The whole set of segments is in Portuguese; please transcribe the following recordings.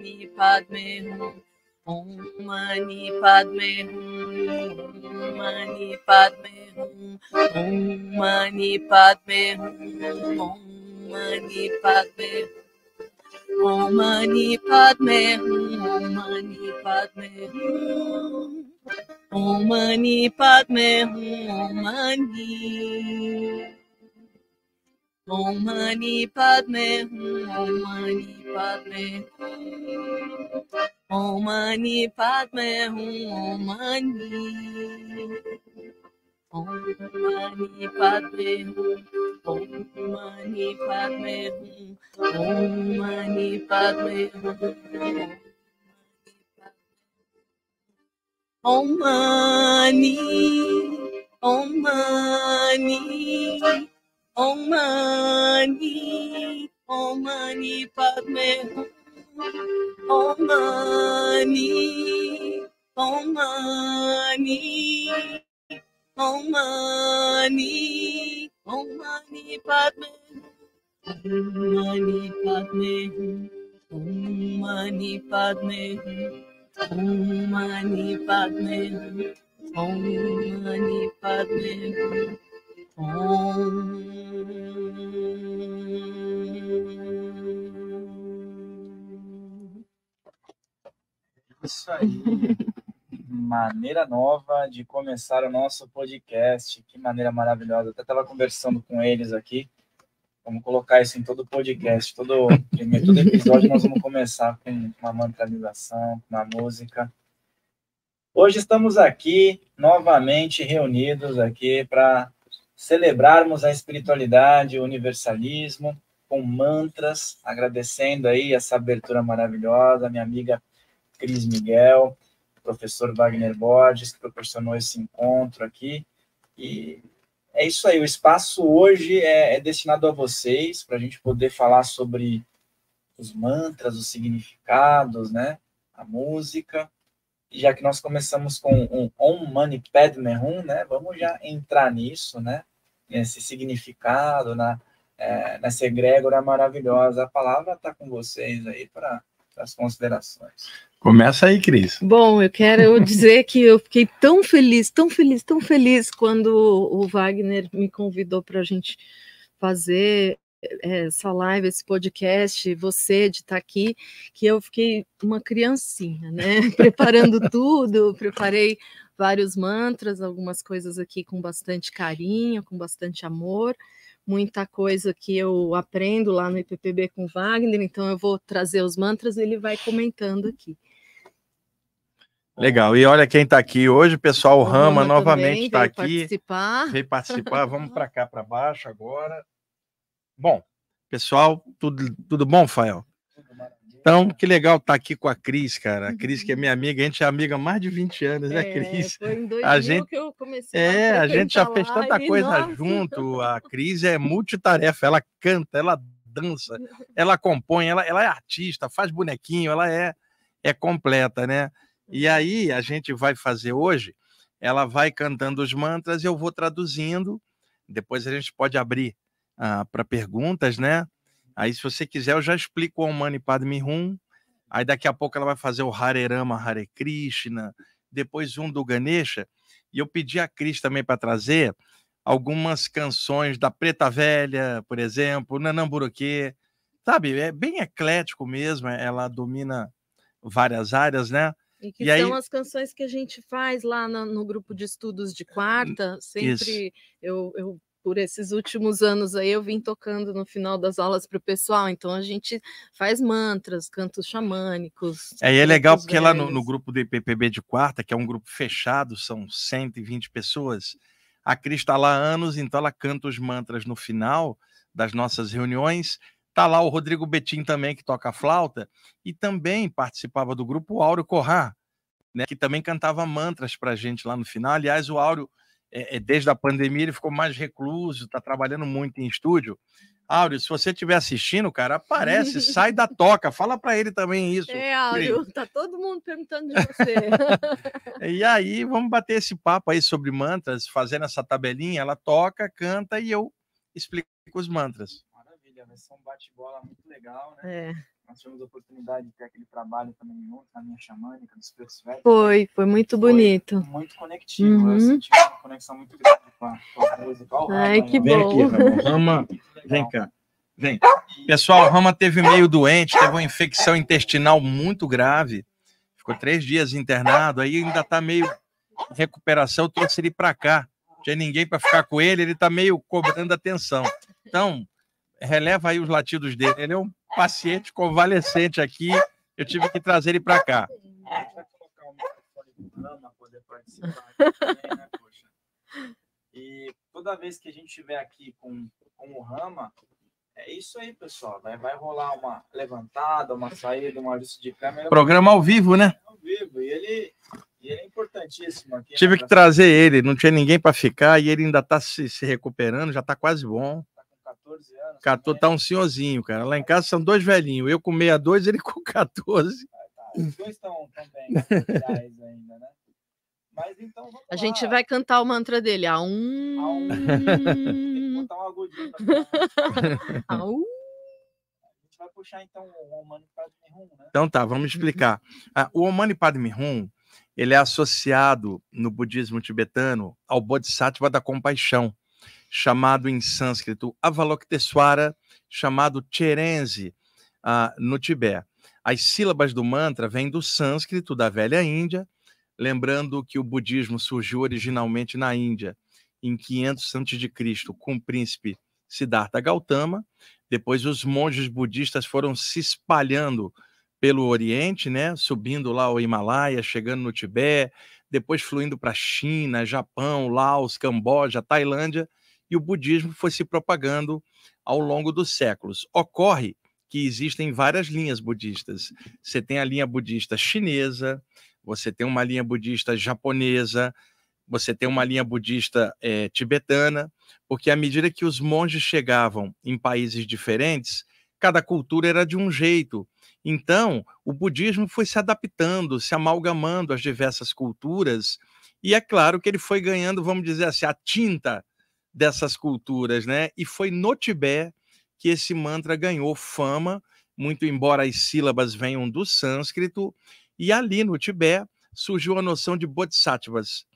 मणि पद में हूँ ओम मणि पद में हूँ मणि पद में हूँ ओम मणि पद में हूँ ओम मणि पद में ओम मणि पद में हूँ ओम मणि पद में हूँ ओम मणि पद में हूँ ओम मणि ओम मणि पद्मे ओम मणि पद्मे ओम मणि पद्मे ओम मणि ओम मणि पद्मे ओम मणि पद्मे ओम मणि पद्मे ओम मणि ओम मणि Om Mani, Om Mani Padme Om Mani, Om Mani, Om Mani, Om Mani Padme Om Mani Padme Om Mani Padme Om Mani Padme Om Mani Padme É isso aí. maneira nova de começar o nosso podcast. Que maneira maravilhosa. até estava conversando com eles aqui. Vamos colocar isso em todo podcast, todo, todo episódio nós vamos começar com uma mantralização, com uma música. Hoje estamos aqui novamente reunidos aqui para celebrarmos a espiritualidade, o universalismo, com mantras, agradecendo aí essa abertura maravilhosa, minha amiga Cris Miguel, professor Wagner Borges, que proporcionou esse encontro aqui. E é isso aí, o espaço hoje é, é destinado a vocês, para a gente poder falar sobre os mantras, os significados, né? A música. E já que nós começamos com um Om Mani Padme Hum, né? Vamos já entrar nisso, né? nesse significado, na, né? é, nessa egrégora maravilhosa. A palavra está com vocês aí para as considerações. Começa aí, Cris. Bom, eu quero dizer que eu fiquei tão feliz, tão feliz, tão feliz quando o Wagner me convidou para a gente fazer é, essa live, esse podcast, você de estar tá aqui, que eu fiquei uma criancinha, né? Preparando tudo, preparei vários mantras, algumas coisas aqui com bastante carinho, com bastante amor, muita coisa que eu aprendo lá no IPPB com Wagner, então eu vou trazer os mantras e ele vai comentando aqui. Legal, e olha quem está aqui hoje, pessoal, o Rama, Rama novamente está aqui. Participar. Veio participar, vamos para cá, para baixo agora. Bom, pessoal, tudo, tudo bom, Fael? Então, que legal estar tá aqui com a Cris, cara. A Cris, que é uhum. minha amiga, a gente é amiga há mais de 20 anos, né, é, né, Cris? Foi em 2000 a gente, que eu comecei É, a, gente já fez tanta coisa nossa. junto. A Cris é multitarefa, ela canta, ela dança, ela compõe, ela, ela é artista, faz bonequinho, ela é, é completa, né? E uhum. aí, a gente vai fazer hoje, ela vai cantando os mantras, eu vou traduzindo, depois a gente pode abrir ah, para perguntas, né? Aí, se você quiser, eu já explico o Mani Padme Hum. Aí, daqui a pouco, ela vai fazer o Hare Rama, Hare Krishna. Depois, um do Ganesha. E eu pedi a Cris também para trazer algumas canções da Preta Velha, por exemplo, Nanamburuquê. Sabe, é bem eclético mesmo. É, ela domina várias áreas, né? E que e são aí... as canções que a gente faz lá no, no grupo de estudos de quarta. Sempre eu, eu por esses últimos anos aí eu vim tocando no final das aulas para o pessoal, então a gente faz mantras, cantos xamânicos. É, e é legal porque velhos. lá no, no, grupo do IPPB de quarta, que é um grupo fechado, são 120 pessoas, a Cris está lá há anos, então ela canta os mantras no final das nossas reuniões. Tá lá o Rodrigo Betim também, que toca flauta, e também participava do grupo Áureo Corrá, né, que também cantava mantras para a gente lá no final. Aliás, o Áureo é, é, desde a pandemia ele ficou mais recluso, está trabalhando muito em estúdio. Áureo, se você estiver assistindo, cara, aparece, sai da toca, fala para ele também isso. É, Áureo, tá todo mundo perguntando de você. e aí, vamos bater esse papo aí sobre mantras, fazendo essa tabelinha, ela toca, canta e eu explico os mantras. Maravilha, vai né? ser é um bate-bola muito legal, né? É. Nós tivemos a oportunidade de ter aquele trabalho também junto, na minha xamânica, dos Persfet. Foi, foi muito foi bonito. muito conectivo. Uhum. Eu senti uma conexão muito grande com a, música. Ai, que bom. Vem aqui, Rama, vem cá. Vem. Pessoal, Rama teve meio doente, teve uma infecção intestinal muito grave. Ficou três dias internado, aí ainda está meio recuperação. Eu trouxe ele para cá. Não tinha ninguém para ficar com ele, ele está meio cobrando atenção. Então, releva aí os latidos dele. Ele é um paciente convalescente aqui. Eu tive que trazer ele para cá. A gente vai colocar o microfone do poder participar também, né, poxa? E toda vez que a gente estiver aqui com, com o Rama, é isso aí, pessoal. Vai, né? vai rolar uma levantada, uma saída, uma lista de câmera. Programa ao vivo, né? Ao vivo. E ele, e ele é importantíssimo aqui. Né? Tive né? que trazer ele, não tinha ninguém para ficar e ele ainda está se, se recuperando, já está quase bom. 14 anos. 14, tá um senhorzinho, cara. Lá em casa são dois velhinhos. Eu com 62, ele com 14. Ah, tá. Os dois estão bem né, ainda, né? Mas então vamos A lá. gente vai cantar o mantra dele. A um. A um. Tem que botar um agudinho pra né? A um vai puxar então o Omani Padme Hum, né? Então tá, vamos explicar. Ah, o Omani Padme Hum, ele é associado no budismo tibetano ao Bodhisattva da compaixão chamado em sânscrito Avalokiteshvara, chamado Cherenzi, uh, ah, no Tibete. As sílabas do mantra vêm do sânscrito da velha Índia, lembrando que o budismo surgiu originalmente na Índia, em 500 a.C., com o príncipe Siddhartha Gautama. Depois os monges budistas foram se espalhando pelo Oriente, né, subindo lá o Himalaia, chegando no Tibete, depois fluindo para China, Japão, Laos, Camboja, Tailândia, e o budismo foi se propagando ao longo dos séculos. Ocorre que existem várias linhas budistas. Você tem a linha budista chinesa, você tem uma linha budista japonesa, você tem uma linha budista é, tibetana, porque à medida que os monges chegavam em países diferentes, cada cultura era de um jeito. Então, o budismo foi se adaptando, se amalgamando às diversas culturas, e é claro que ele foi ganhando, vamos dizer assim, a tinta dessas culturas, né? E foi no Tibete que esse mantra ganhou fama, muito embora as sílabas venham do sânscrito, e ali no Tibete surgiu a noção de bodhisattvas,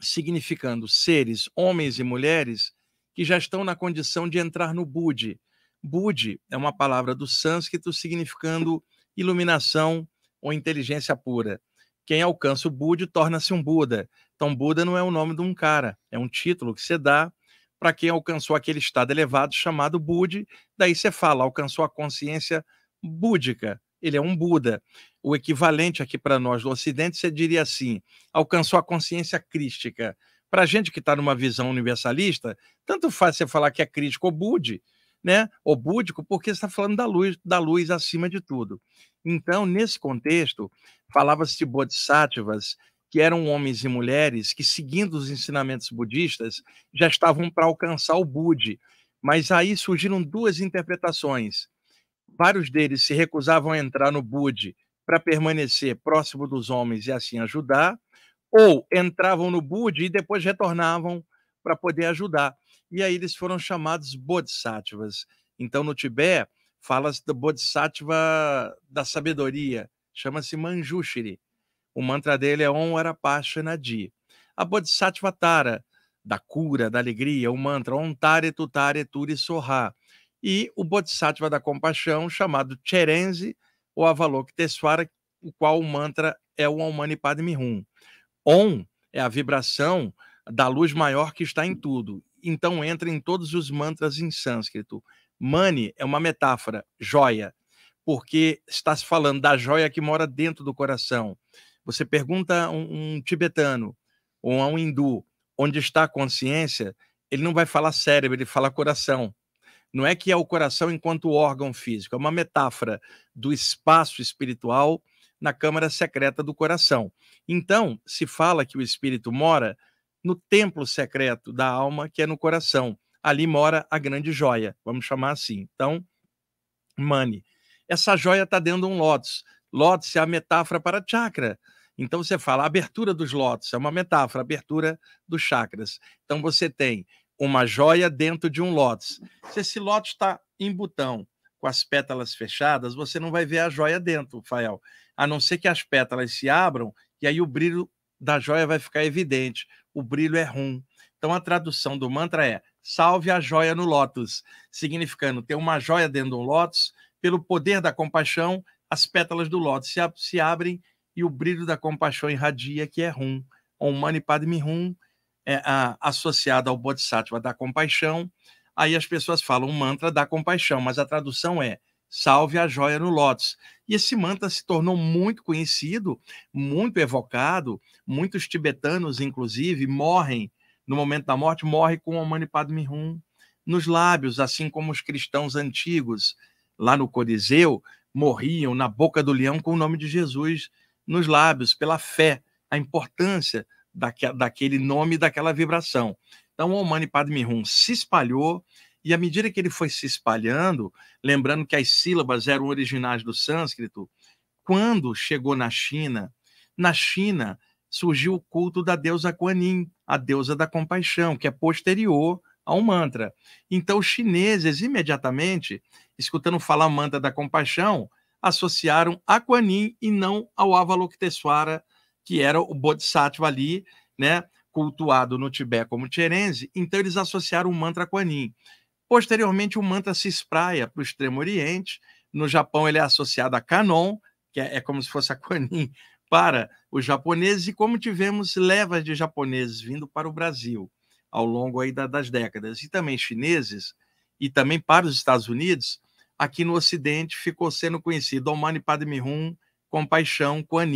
significando seres, homens e mulheres, que já estão na condição de entrar no Budi, Budi é uma palavra do sânscrito significando iluminação ou inteligência pura. Quem alcança o Budi torna-se um Buda. Então, Buda não é o nome de um cara, é um título que você dá para quem alcançou aquele estado elevado chamado Budi. Daí você fala, alcançou a consciência búdica. Ele é um Buda. O equivalente aqui para nós do Ocidente, você diria assim: alcançou a consciência crística. Para a gente que está numa visão universalista, tanto faz você falar que é crítico ou Budi, né, ou búdico, porque está falando da luz, da luz acima de tudo. Então, nesse contexto, falava-se de bodhisattvas, que eram homens e mulheres que, seguindo os ensinamentos budistas, já estavam para alcançar o Budi. Mas aí surgiram duas interpretações. Vários deles se recusavam a entrar no Budi para permanecer próximo dos homens e assim ajudar, ou entravam no Budi e depois retornavam para poder ajudar e aí eles foram chamados bodhisattvas. Então, no Tibete, fala-se do bodhisattva da sabedoria, chama-se Manjushri. O mantra dele é Om Arapashanadi. A bodhisattva Tara, da cura, da alegria, o mantra Om Tare Tutare Turi Soha. E o bodhisattva da compaixão, chamado Cherenzi ou Avalokiteshvara, o qual o mantra é o Om Mani Padme Hum. Om é a vibração da luz maior que está em tudo então entra em todos os mantras em sânscrito. Mani é uma metáfora, joia, porque está se falando da joia que mora dentro do coração. Você pergunta a um, um tibetano ou a um hindu onde está a consciência, ele não vai falar cérebro, ele fala coração. Não é que é o coração enquanto órgão físico, é uma metáfora do espaço espiritual na câmara secreta do coração. Então, se fala que o espírito mora no templo secreto da alma, que é no coração. Ali mora a grande joia, vamos chamar assim. Então, Mani, essa joia está dentro de um lótus. Lótus é a metáfora para chakra. Então você fala abertura dos lótus, é uma metáfora, abertura dos chakras. Então você tem uma joia dentro de um lótus. Se esse lótus está em botão, com as pétalas fechadas, você não vai ver a joia dentro, Fael. A não ser que as pétalas se abram e aí o brilho da joia vai ficar evidente. O brilho é rum. Então a tradução do mantra é: salve a joia no lótus, significando ter uma joia dentro do lótus, pelo poder da compaixão, as pétalas do lótus se, ab se abrem e o brilho da compaixão irradia, que é rum. O Mani Padme Hum, é, a, associado ao Bodhisattva da compaixão. Aí as pessoas falam mantra da compaixão, mas a tradução é Salve a Joia no Lotus. E esse mantra se tornou muito conhecido, muito evocado. Muitos tibetanos, inclusive, morrem no momento da morte, morre com o Mani Padme Hum nos lábios, assim como os cristãos antigos lá no Coliseu morriam na boca do leão com o nome de Jesus nos lábios, pela fé, a importância daquele nome, daquela vibração. Então, o Mani Padme Hum se espalhou e à medida que ele foi se espalhando, lembrando que as sílabas eram originais do sânscrito, quando chegou na China, na China surgiu o culto da deusa Kuan Yin, a deusa da compaixão, que é posterior ao mantra. Então, os chineses, imediatamente, escutando falar mantra da compaixão, associaram a Kuan Yin e não ao Avalokitesvara, que era o Bodhisattva ali, né, cultuado no Tibete como Cherenze. Então, eles associaram o mantra a Kuan Yin. Posteriormente, o Manta se espraia para o Extremo Oriente. No Japão, ele é associado a Canon, que é, é como se fosse a Konin para os japoneses, e como tivemos levas de japoneses vindo para o Brasil ao longo aí da, das décadas, e também chineses, e também para os Estados Unidos, aqui no Ocidente ficou sendo conhecido Omani Padme Hum, Compaixão, Kuan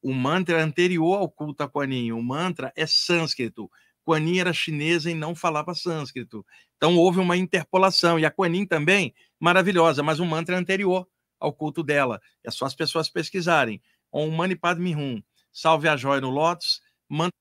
O mantra anterior ao culto a Kuan o mantra é sânscrito. Kuan era chinesa e não falava sânscrito. Então houve uma interpolação. E a Quanin também, maravilhosa, mas um mantra é anterior ao culto dela. É só as pessoas pesquisarem. Om Mani Padme Hum, Salve a Joia no Lotus, mantra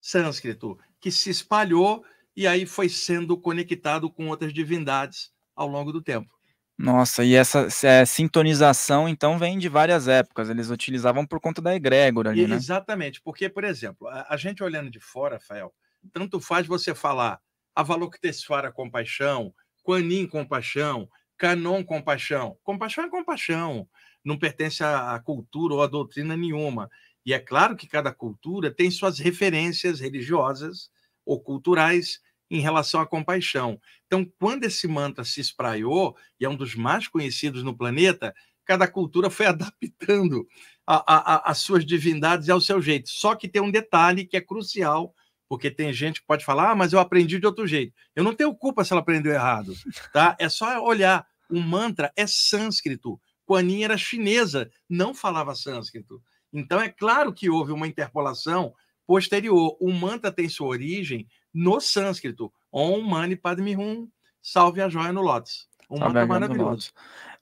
sânscrito, que se espalhou e aí foi sendo conectado com outras divindades ao longo do tempo. Nossa, e essa, é, sintonização, então, vem de várias épocas. Eles utilizavam por conta da egrégora ali, e, né? Exatamente, porque, por exemplo, a, a gente olhando de fora, Rafael, tanto faz você falar Avalokiteshvara compaixão, Quanin compaixão, Canon compaixão. Compaixão é compaixão, não pertence à cultura ou à doutrina nenhuma. E é claro que cada cultura tem suas referências religiosas ou culturais em relação à compaixão. Então, quando esse mantra se espraiou, e é um dos mais conhecidos no planeta, cada cultura foi adaptando as suas divindades ao seu jeito. Só que tem um detalhe que é crucial porque tem gente que pode falar, ah, mas eu aprendi de outro jeito. Eu não tenho culpa se ela aprendeu errado, tá? É só olhar. O mantra é sânscrito. Quanin era chinesa, não falava sânscrito. Então é claro que houve uma interpolação posterior. O mantra tem sua origem no sânscrito. Om Mani Padme Hum, salve a joia no Lotus um Salve mantra é maravilhoso.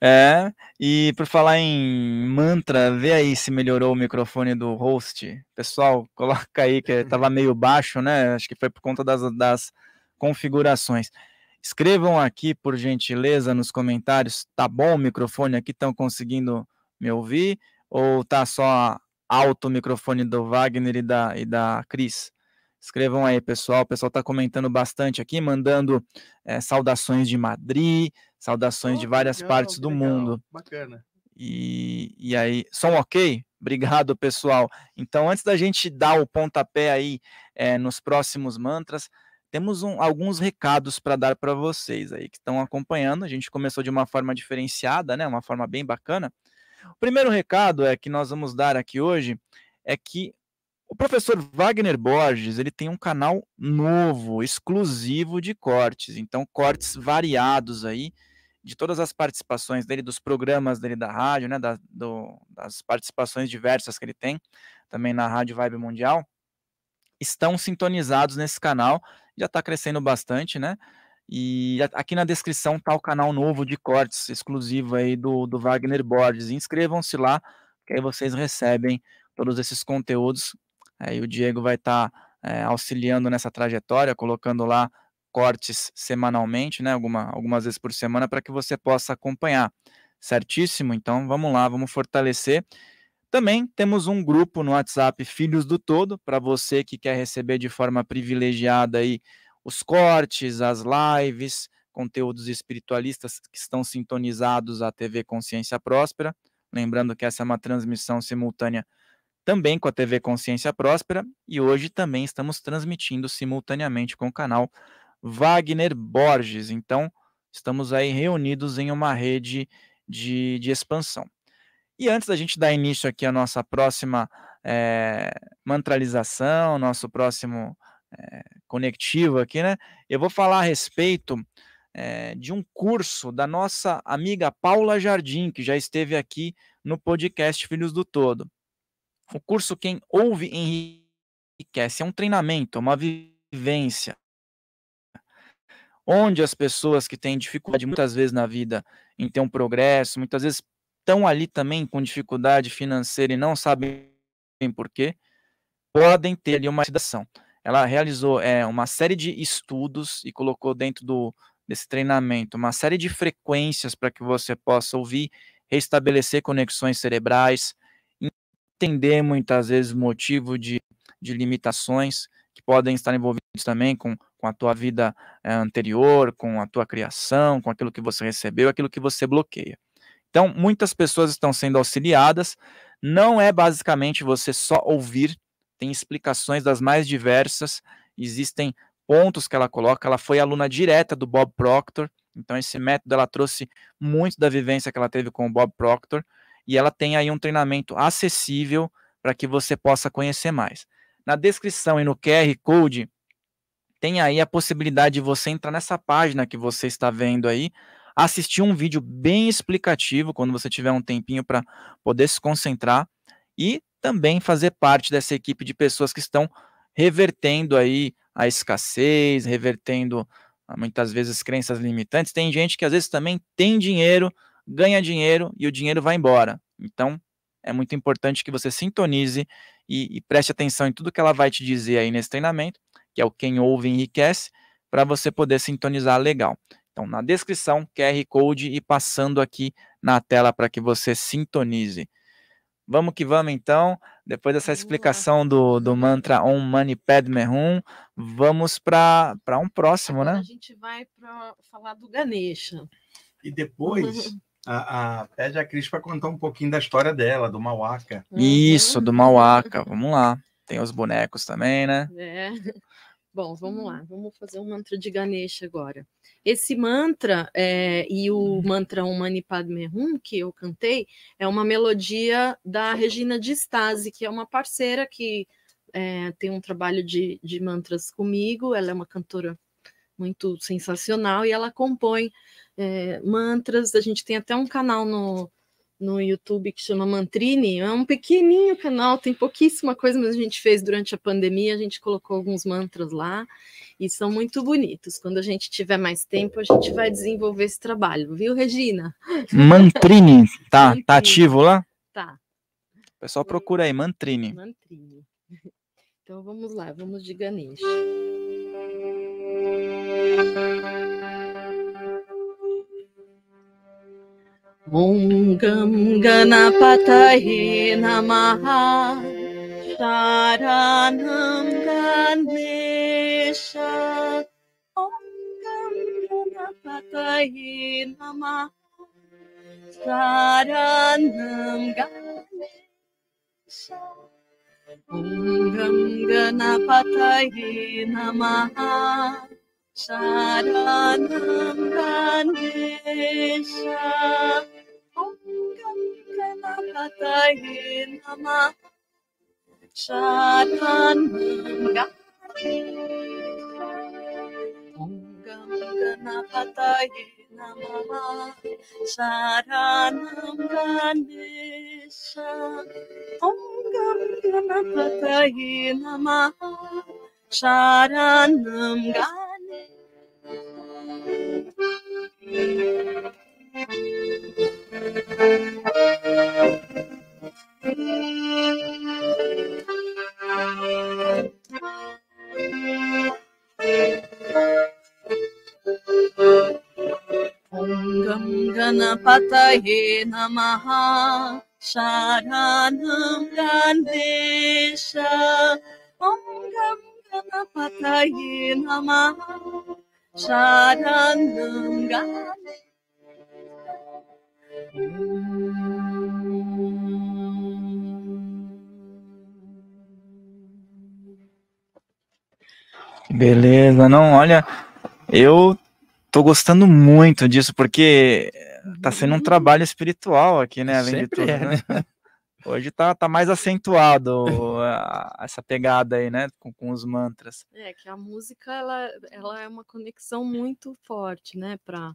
É, e por falar em mantra, vê aí se melhorou o microfone do host. Pessoal, coloca aí, que estava meio baixo, né? Acho que foi por conta das, das configurações. Escrevam aqui, por gentileza, nos comentários, tá bom o microfone aqui? Estão conseguindo me ouvir? Ou tá só alto o microfone do Wagner e da, e da Cris? Escrevam aí, pessoal. O pessoal está comentando bastante aqui, mandando é, saudações de Madrid, Saudações oh, de várias legal, partes do legal, mundo. Bacana. E, e aí, som ok? Obrigado, pessoal. Então, antes da gente dar o pontapé aí é, nos próximos mantras, temos um, alguns recados para dar para vocês aí que estão acompanhando. A gente começou de uma forma diferenciada, né? Uma forma bem bacana. O primeiro recado é que nós vamos dar aqui hoje é que o professor Wagner Borges, ele tem um canal novo, exclusivo de cortes, então cortes variados aí de todas as participações dele, dos programas dele da rádio, né, da, do, das participações diversas que ele tem, também na Rádio Vibe Mundial, estão sintonizados nesse canal, já está crescendo bastante, né? E aqui na descrição está o canal novo de cortes exclusivo aí do, do Wagner Borges. Inscrevam-se lá, que aí vocês recebem todos esses conteúdos. Aí o Diego vai estar tá, é, auxiliando nessa trajetória, colocando lá cortes semanalmente, né? Alguma, algumas vezes por semana, para que você possa acompanhar. Certíssimo? Então vamos lá, vamos fortalecer. Também temos um grupo no WhatsApp Filhos do Todo, para você que quer receber de forma privilegiada aí os cortes, as lives, conteúdos espiritualistas que estão sintonizados à TV Consciência Próspera. Lembrando que essa é uma transmissão simultânea também com a TV Consciência Próspera e hoje também estamos transmitindo simultaneamente com o canal Wagner Borges. Então, estamos aí reunidos em uma rede de, de expansão. E antes da gente dar início aqui à nossa próxima é, mantralização, nosso próximo é, conectivo aqui, né? Eu vou falar a respeito é, de um curso da nossa amiga Paula Jardim, que já esteve aqui no podcast Filhos do Todo. O curso Quem Ouve Enriquece é um treinamento, é uma vivência onde as pessoas que têm dificuldade muitas vezes na vida em ter um progresso, muitas vezes estão ali também com dificuldade financeira e não sabem por quê, podem ter ali uma sedação. Ela realizou é, uma série de estudos e colocou dentro do, desse treinamento uma série de frequências para que você possa ouvir, restabelecer conexões cerebrais, entender muitas vezes o motivo de, de limitações que podem estar envolvidos também com, com a tua vida é, anterior, com a tua criação, com aquilo que você recebeu, aquilo que você bloqueia. Então, muitas pessoas estão sendo auxiliadas. Não é basicamente você só ouvir, tem explicações das mais diversas, existem pontos que ela coloca. Ela foi aluna direta do Bob Proctor, então esse método ela trouxe muito da vivência que ela teve com o Bob Proctor, e ela tem aí um treinamento acessível para que você possa conhecer mais. Na descrição e no QR Code, tem aí a possibilidade de você entrar nessa página que você está vendo aí, assistir um vídeo bem explicativo, quando você tiver um tempinho para poder se concentrar, e também fazer parte dessa equipe de pessoas que estão revertendo aí a escassez, revertendo ah, muitas vezes crenças limitantes. Tem gente que às vezes também tem dinheiro, ganha dinheiro e o dinheiro vai embora. Então, é muito importante que você sintonize e, e preste atenção em tudo que ela vai te dizer aí nesse treinamento, que é o Quem Ouve Enriquece, para você poder sintonizar legal. Então, na descrição, QR Code e passando aqui na tela para que você sintonize. Vamos que vamos então. Depois dessa explicação do, do mantra Om Mani Padme Hum, vamos para um próximo, Agora né? A gente vai para falar do Ganesha. E depois a, a, pede a Cris para contar um pouquinho da história dela, do Mauaca. Isso, do uhum. Mauaca. Vamos lá. Tem os bonecos também, né? É. Bom, vamos lá. Vamos fazer um mantra de Ganesha agora. Esse mantra é, e o uhum. mantra Um Mani Padme Hum, que eu cantei, é uma melodia da Regina de Stasi, que é uma parceira que é, tem um trabalho de, de mantras comigo. Ela é uma cantora muito sensacional, e ela compõe é, mantras. A gente tem até um canal no, no YouTube que chama Mantrini, é um pequenininho canal, tem pouquíssima coisa, mas a gente fez durante a pandemia, a gente colocou alguns mantras lá e são muito bonitos. Quando a gente tiver mais tempo, a gente vai desenvolver esse trabalho, viu, Regina? Mantrini, tá, tá, Mantrini. tá ativo lá? Tá. O pessoal procura aí, Mantrini. Mantrini. Então vamos lá, vamos de Ganesha. ॐ गं गणपतये नमः शारानं गन्धेश ॐ गं गणपतये नमः शारानं गन्धेश Om Ranganapataye Namaha Sharanam Ganesha Om Ranganapataye Namaha Sharanam Ganesha Om Ranganapataye Namah Saranam Ganesha Om Gam Ganapataye Namah Saranam Om Gam Ganapataye Namaha Sharanam Gandesha Om Gam Ganapataye Namaha Sharanam Beleza, não, olha, eu tô gostando muito disso, porque eh, tá sendo um hum. trabalho espiritual aqui, né? Além Sempre de tudo, é, né? né? Hoje tá, tá mais acentuado a, essa pegada aí, né? Com, com, os mantras. É, que a música, ela, ela é uma conexão muito forte, né? Pra,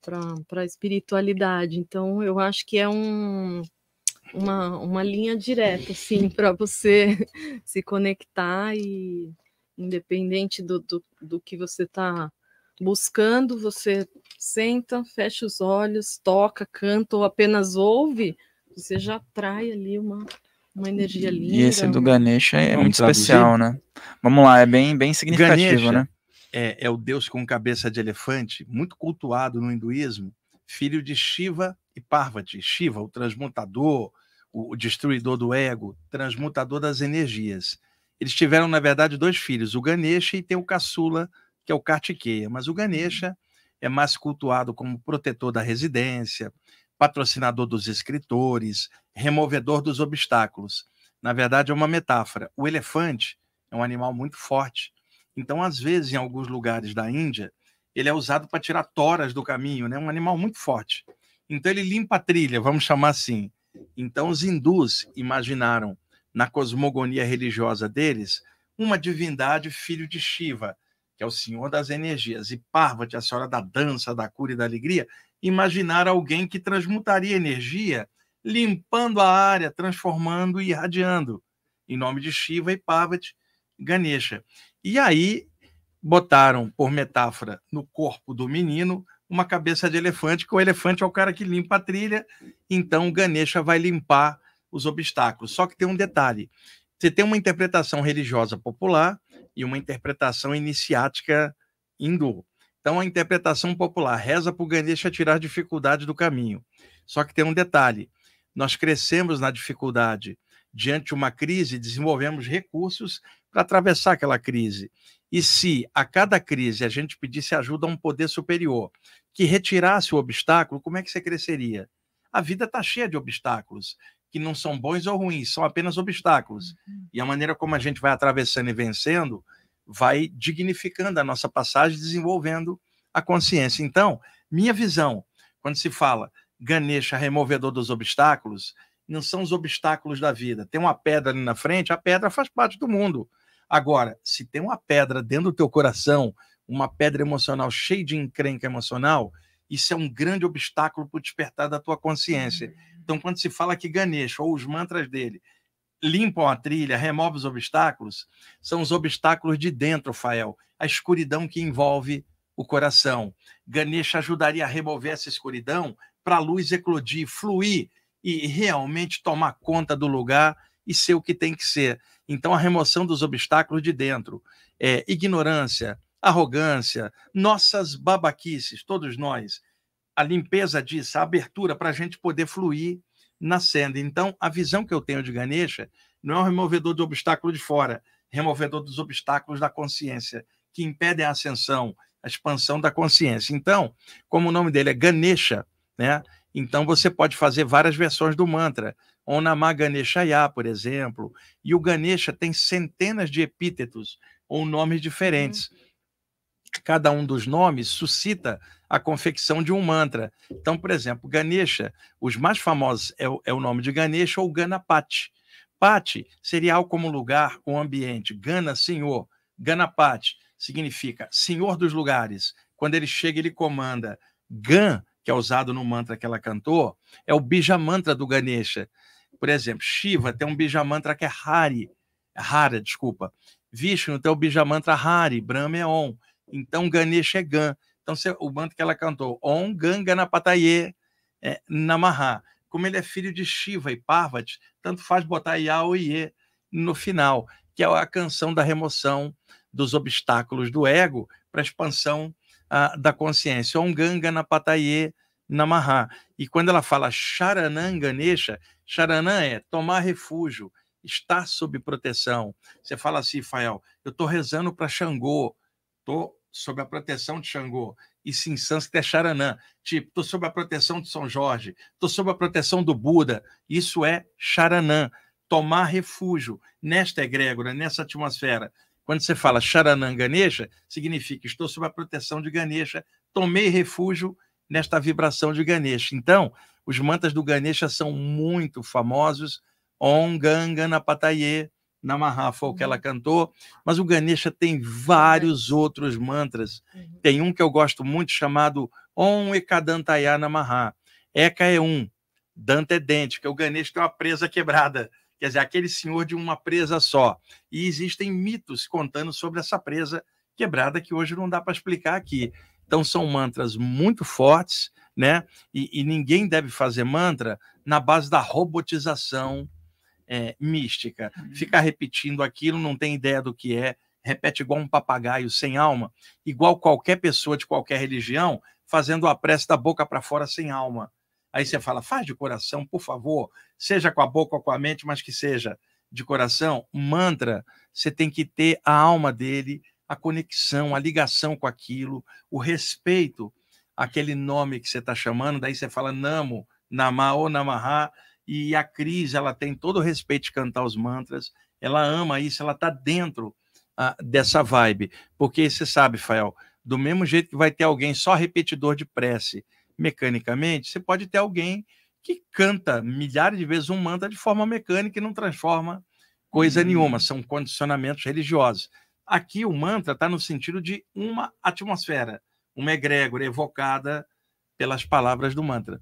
pra, pra espiritualidade. Então, eu acho que é um... Uma, uma linha direta, assim, para você se conectar e independente do, do, do que você está buscando, você senta, fecha os olhos, toca, canta ou apenas ouve, você já atrai ali uma, uma energia linda. E esse do Ganesha é muito traduzir. especial, né? Vamos lá, é bem, bem significativo, Ganesha né? É, é o deus com cabeça de elefante, muito cultuado no hinduísmo, filho de Shiva e Parvati. Shiva, o transmutador, o destruidor do ego, transmutador das energias. Eles tiveram, na verdade, dois filhos, o Ganesha e tem o caçula que é o Kartikeya, mas o uhum. Ganesha é mais cultuado como protetor da residência, patrocinador dos escritores, removedor dos obstáculos. Na verdade, é uma metáfora. O elefante é um animal muito forte. Então, às vezes, em alguns lugares da Índia, ele é usado para tirar toras do caminho, né? Um animal muito forte. Então, ele limpa a trilha, vamos chamar assim. Então, os hindus imaginaram na cosmogonia religiosa deles uma divindade filho de Shiva, que é o senhor das energias, e Parvati, a senhora da dança, da cura e da alegria, imaginar alguém que transmutaria energia, limpando a área, transformando e irradiando, em nome de Shiva e Parvati, Ganesha. E aí botaram, por metáfora, no corpo do menino uma cabeça de elefante, que o elefante é o cara que limpa a trilha, então Ganesha vai limpar os obstáculos. Só que tem um detalhe: você tem uma interpretação religiosa popular e uma interpretação iniciática hindu. Então, a interpretação popular reza para o Ganesha tirar dificuldade do caminho. Só que tem um detalhe: nós crescemos na dificuldade. Diante de uma crise, desenvolvemos recursos para atravessar aquela crise. E se a cada crise a gente pedisse ajuda a um poder superior que retirasse o obstáculo, como é que você cresceria? A vida está cheia de obstáculos que não são bons ou ruins, são apenas obstáculos. Uhum. E a maneira como a gente vai atravessando e vencendo vai dignificando a nossa passagem, desenvolvendo a consciência. Então, minha visão, quando se fala Ganesha, removedor dos obstáculos, não são os obstáculos da vida. Tem uma pedra ali na frente, a pedra faz parte do mundo. Agora, se tem uma pedra dentro do teu coração, uma pedra emocional cheia de encrenca emocional, isso é um grande obstáculo para o despertar da tua consciência. Uhum. Então, quando se fala que Ganesha ou os mantras dele limpam a trilha, removem os obstáculos, são os obstáculos de dentro, Fael, a escuridão que envolve o coração. Ganesha ajudaria a remover essa escuridão para a luz eclodir, fluir e realmente tomar conta do lugar e ser o que tem que ser. Então, a remoção dos obstáculos de dentro, é, ignorância, arrogância, nossas babaquices, todos nós. A limpeza disso, a abertura para a gente poder fluir na senda. Então, a visão que eu tenho de Ganesha não é um removedor de obstáculo de fora, removedor dos obstáculos da consciência, que impedem a ascensão, a expansão da consciência. Então, como o nome dele é Ganesha, né? Então você pode fazer várias versões do mantra. Om Ganeshaya, por exemplo. E o Ganesha tem centenas de epítetos ou nomes uhum. diferentes. Uhum cada um dos nomes suscita a confecção de um mantra. Então, por exemplo, Ganesha, os mais famosos é o, é o nome de Ganesha ou Ganapati. Pati seria algo como lugar ou ambiente. Gana, senhor. Ganapati significa senhor dos lugares. Quando ele chega, ele comanda. Gan, que é usado no mantra que ela cantou, é o bijamantra do Ganesha. Por exemplo, Shiva tem um bijamantra que é Hari. Hara, desculpa. Vishnu tem o bijamantra Hari, Brahma é on então, Ganesh é Gan. Então, o mantra que ela cantou, Om Ganga Napataye é, Namaha. Como ele é filho de Shiva e Parvati, tanto faz botar Yao e Ye no final, que é a canção da remoção dos obstáculos do ego para a expansão da consciência. Om Ganga Napataye Namaha. E quando ela fala Charanam Ganesha, Charanam é tomar refúgio, estar sob proteção. Você fala assim, Fael, eu estou rezando para Xangô, estou sob a proteção de Xangô, e sim Sanskrit é charanã. Tipo, estou sob a proteção de São Jorge, estou sob a proteção do Buda. Isso é charanã, tomar refúgio nesta é egrégora, nessa atmosfera. Quando você fala charanã Ganesha, significa estou sob a proteção de Ganesha, tomei refúgio nesta vibração de Ganesha. Então, os mantas do Ganesha são muito famosos. Om Gangana Pataye, Namaha foi o que ela uhum. cantou, mas o Ganesha tem vários outros mantras. Uhum. Tem um que eu gosto muito chamado Om Ekadantaya Namaha. Eka é um, Danta é dente, Que o Ganesha tem uma presa quebrada, quer dizer, aquele senhor de uma presa só. E existem mitos contando sobre essa presa quebrada que hoje não dá para explicar aqui. Então são mantras muito fortes, né? E, e ninguém deve fazer mantra na base da robotização, é, mística. Ficar uhum. repetindo aquilo, não tem ideia do que é, repete igual um papagaio sem alma, igual qualquer pessoa de qualquer religião, fazendo a prece da boca para fora sem alma. Aí você fala, faz de coração, por favor, seja com a boca ou com a mente, mas que seja de coração. mantra, você tem que ter a alma dele, a conexão, a ligação com aquilo, o respeito àquele nome que você está chamando. Daí você fala Namo, Namá ou Namahá, e a Cris, ela tem todo o respeito de cantar os mantras, ela ama isso, ela está dentro ah, dessa vibe. Porque você sabe, Fael, do mesmo jeito que vai ter alguém só repetidor de prece mecanicamente, você pode ter alguém que canta milhares de vezes um mantra de forma mecânica e não transforma coisa uhum. nenhuma, são condicionamentos religiosos. Aqui o mantra está no sentido de uma atmosfera, uma egrégora evocada pelas palavras do mantra.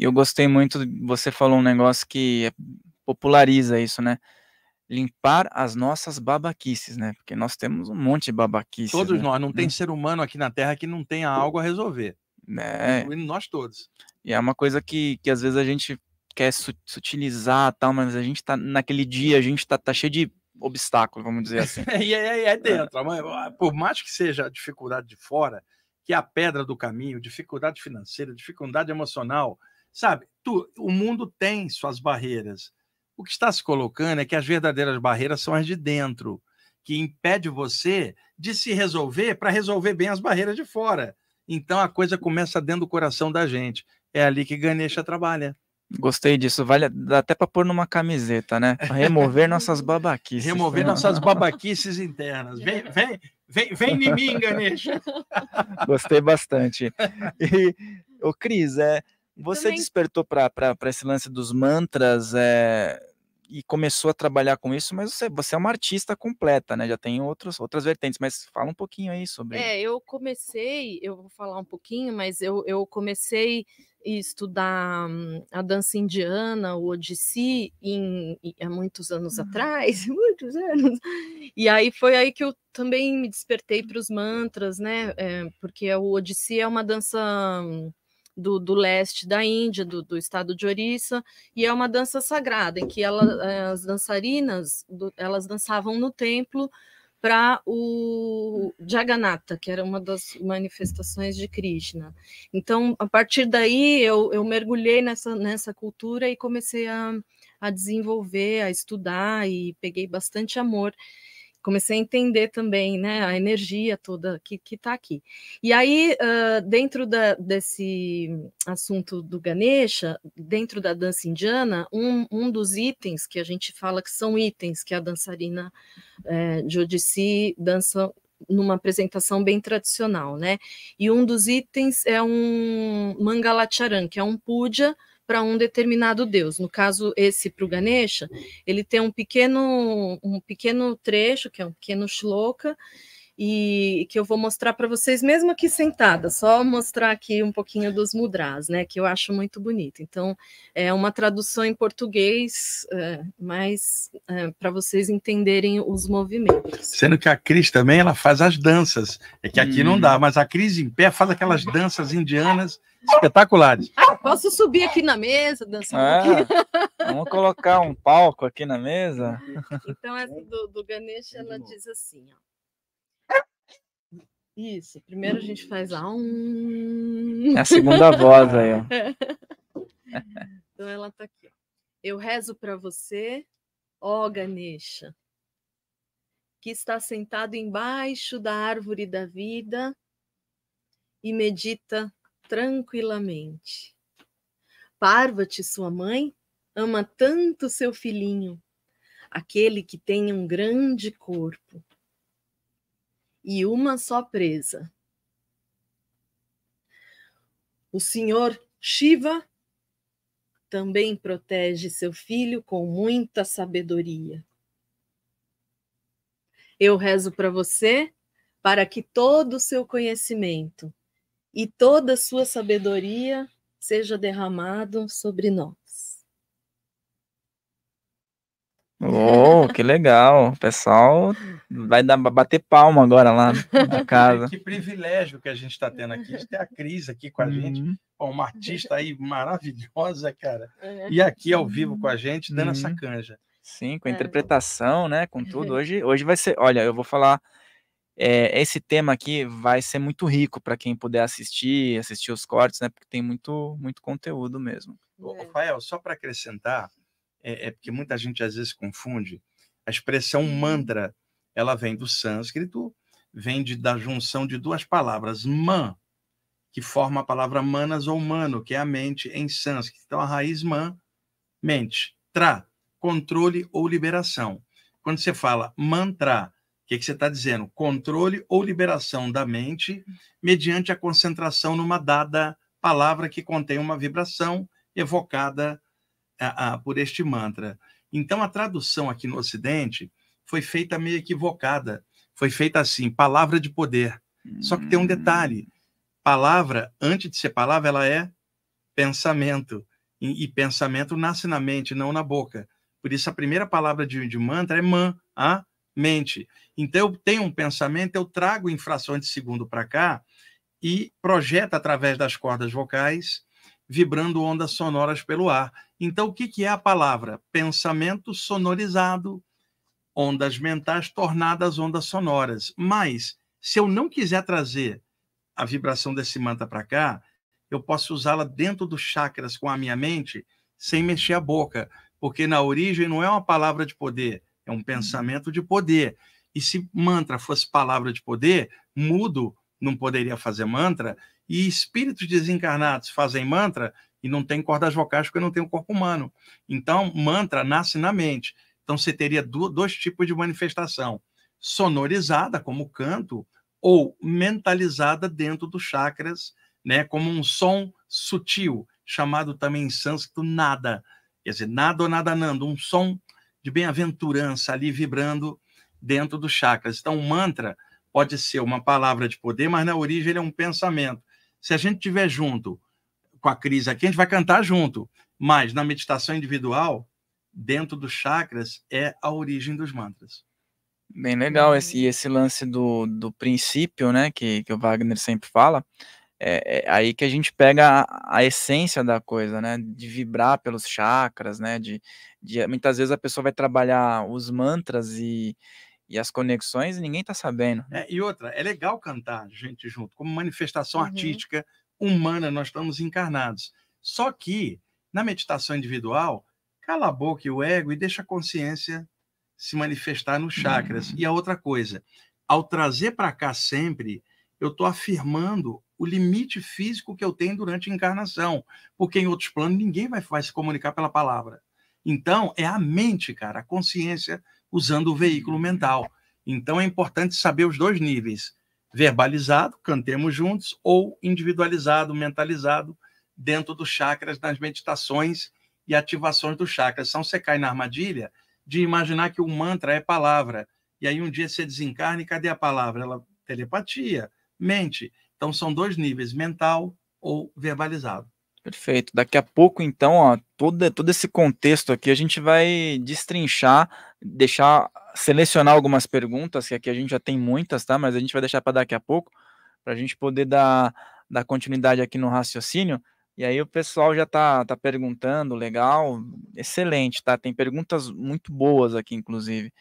E eu gostei muito, você falou um negócio que populariza isso, né? Limpar as nossas babaquices, né? Porque nós temos um monte de babaquices. Todos né? nós, não tem hum. ser humano aqui na Terra que não tenha algo a resolver. É. Incluindo nós todos. E é uma coisa que, que às vezes a gente quer sutilizar tal, mas a gente tá naquele dia, a gente tá, tá cheio de obstáculo, vamos dizer assim. e é, é, é, é. dentro, é. por mais que seja a dificuldade de fora, que é a pedra do caminho, dificuldade financeira, dificuldade emocional, Sabe, tu, o mundo tem suas barreiras. O que está se colocando é que as verdadeiras barreiras são as de dentro, que impede você de se resolver para resolver bem as barreiras de fora. Então a coisa começa dentro do coração da gente. É ali que Ganesha trabalha. Gostei disso. Vale dá até para pôr numa camiseta, né? Pra remover nossas babaquices. Remover né? nossas babaquices internas. Vem, vem, vem, vem em mim, Ganesha. Gostei bastante. E, ô Cris, é, você Também. despertou para esse lance dos mantras é, e começou a trabalhar com isso, mas você, você é uma artista completa, né? Já tem outros, outras vertentes, mas fala um pouquinho aí sobre. É, eu comecei, eu vou falar um pouquinho, mas eu, eu comecei a estudar hum, a dança indiana, o Odissi, em, em, há muitos anos uhum. atrás, muitos anos. E aí foi aí que eu também me despertei para os mantras, né? É, porque o Odissi é uma dança hum, do, do leste da Índia, do, do, estado de Orissa, e é uma dança sagrada, em que ela, eh, as dançarinas do, elas dançavam no templo para o Jagannatha, que era uma das manifestações de Krishna. Então, a partir daí, eu, eu mergulhei nessa, nessa cultura e comecei a, a desenvolver, a estudar, e peguei bastante amor comecei a entender também né, a energia toda que está aqui. E aí, uh, dentro da, desse assunto do Ganesha, dentro da dança indiana, um, um dos itens que a gente fala que são itens que a dançarina é, dança numa apresentação bem tradicional, né? E um dos itens é um mangalacharan, que é um puja, para um determinado deus. No caso, esse para o Ganesha, ele tem um pequeno, um pequeno trecho, que é um pequeno shloka, e que eu vou mostrar para vocês, mesmo aqui sentada, só mostrar aqui um pouquinho dos mudras, né, que eu acho muito bonito. Então, é uma tradução em português, é, mas é, para vocês entenderem os movimentos. Sendo que a Cris também, ela faz as danças, é que aqui hum. não dá, uhum. mas a Cris em pé faz aquelas danças indianas espetaculares. posso subir aqui na mesa, dançar um ah, Vamos colocar um palco aqui na mesa. Então, essa do, do ela diz assim, ó. Isso, primeiro a gente faz a um. É a segunda voz aí, ó. então ela tá aqui. Eu rezo para você, ó Ganesha, que está sentado embaixo da árvore da vida e medita tranquilamente. Parvati, sua mãe, ama tanto seu filhinho, aquele que tem um grande corpo e uma só presa. O senhor Shiva também protege seu filho com muita sabedoria. Eu rezo para você para que todo o seu conhecimento e toda a sua sabedoria seja derramado sobre nós. Oh, que legal. O pessoal vai dar, bater palma agora lá na casa. que privilégio que a gente está tendo aqui. A tem a Cris aqui com a uhum. gente, uma artista aí maravilhosa, cara. É. E aqui ao vivo com a gente, dando uhum. essa canja. Sim, com a é. interpretação, né? Com tudo. Hoje, hoje vai ser. Olha, eu vou falar. É, esse tema aqui vai ser muito rico para quem puder assistir, assistir os cortes, né? Porque tem muito, muito conteúdo mesmo. Rafael, só para acrescentar, é, é porque muita gente às vezes confunde, a expressão uhum. mantra, ela vem do sânscrito, vem de, da junção de duas palavras, man, que forma a palavra manas ou mano, que é a mente em sânscrito. Então, a raiz man, mente. Tra, controle ou liberação. Quando você fala mantra, o que, que você está dizendo? Controle ou liberação da mente mediante a concentração numa dada palavra que contém uma vibração evocada a, a, por este mantra. Então, a tradução aqui no Ocidente foi feita meio equivocada. Foi feita assim, palavra de poder. Só que tem um detalhe. Hum. Palavra, antes de ser palavra, ela é pensamento. E, e pensamento nasce na mente, não na boca. Por isso, a primeira palavra de, de mantra é man, a mente. Então, eu tenho um pensamento, eu trago em frações de segundo para cá e projeto através das cordas vocais, vibrando ondas sonoras pelo ar. Então, o que, que é a palavra? Pensamento sonorizado, ondas mentais tornadas ondas sonoras. Mas, se eu não quiser trazer a vibração desse manta para cá, eu posso usá-la dentro dos chakras com a minha mente, sem mexer a boca, porque na origem não é uma palavra de poder, é um uhum. pensamento de poder. E se mantra fosse palavra de poder, mudo não poderia fazer mantra, e espíritos desencarnados fazem mantra, e não tem cordas vocais porque não tem o corpo humano. Então, mantra nasce na mente. Então, você teria dois tipos de manifestação: sonorizada, como canto, ou mentalizada dentro dos chakras, né, como um som sutil, chamado também em sânscrito nada. Quer dizer, nada ou nada nando, um som de bem-aventurança ali vibrando dentro dos chakras. Então, mantra pode ser uma palavra de poder, mas na origem ele é um pensamento. Se a gente tiver junto com a crise aqui, a gente vai cantar junto. Mas na meditação individual, dentro dos chakras, é a origem dos mantras. Bem legal esse, hum. esse lance do, do princípio, né, que, que o Wagner sempre fala, é, é aí que a gente pega a, a, essência da coisa, né, de vibrar pelos chakras, né, de, de muitas vezes a pessoa vai trabalhar os mantras e, e as conexões e ninguém tá sabendo. É, e outra, é legal cantar, gente, junto, como manifestação uhum. artística, humana nós estamos encarnados. Só que, na meditação individual, cala a boca e o ego e deixa a consciência se manifestar nos chakras. Uhum. E a outra coisa, ao trazer para cá sempre, eu estou afirmando o limite físico que eu tenho durante a encarnação, porque em outros planos ninguém vai, vai se comunicar pela palavra. Então, é a mente, cara, a consciência usando o veículo mental. Então, é importante saber os dois níveis verbalizado, cantemos juntos, ou individualizado, mentalizado, dentro dos chakras, nas meditações e ativações dos chakras. Então, você cai na armadilha de imaginar que o mantra é palavra. E aí, um dia você desencarna e cadê a palavra? Ela, telepatia, mente. Então, são dois níveis, mental ou verbalizado. Perfeito. Daqui a pouco, então, ó, todo, todo esse contexto aqui, a gente vai destrinchar deixar selecionar algumas perguntas, que aqui a gente já tem muitas, tá? Mas a gente vai deixar para daqui a pouco, para a gente poder dar, dar continuidade aqui no raciocínio. E aí o pessoal já tá, tá perguntando, legal, excelente, tá? Tem perguntas muito boas aqui, inclusive.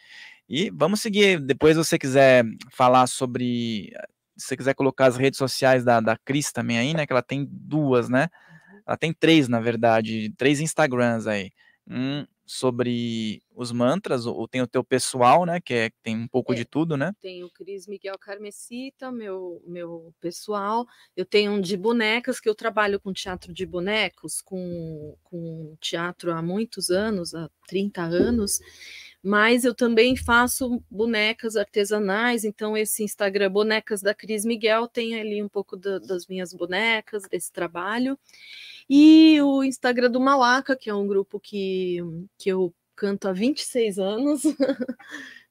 E vamos seguir. Depois, você quiser falar sobre. Se você quiser colocar as redes sociais da, da Cris também aí, né? Que ela tem duas, né? Uhum. Ela tem três, na verdade, três Instagrams aí. Um, sobre os mantras, ou tem o teu pessoal, né, que é, tem um pouco é, de tudo, né? Tem o Cris Miguel Carmesita, meu, meu pessoal. Eu tenho um de bonecas, que eu trabalho com teatro de bonecos, com, com teatro há muitos anos, há 30 anos mas eu também faço bonecas artesanais, então esse Instagram Bonecas da Cris Miguel tem ali um pouco das minhas bonecas, desse trabalho. E o Instagram do Malaca, que é um grupo que, que eu canto há 26 anos,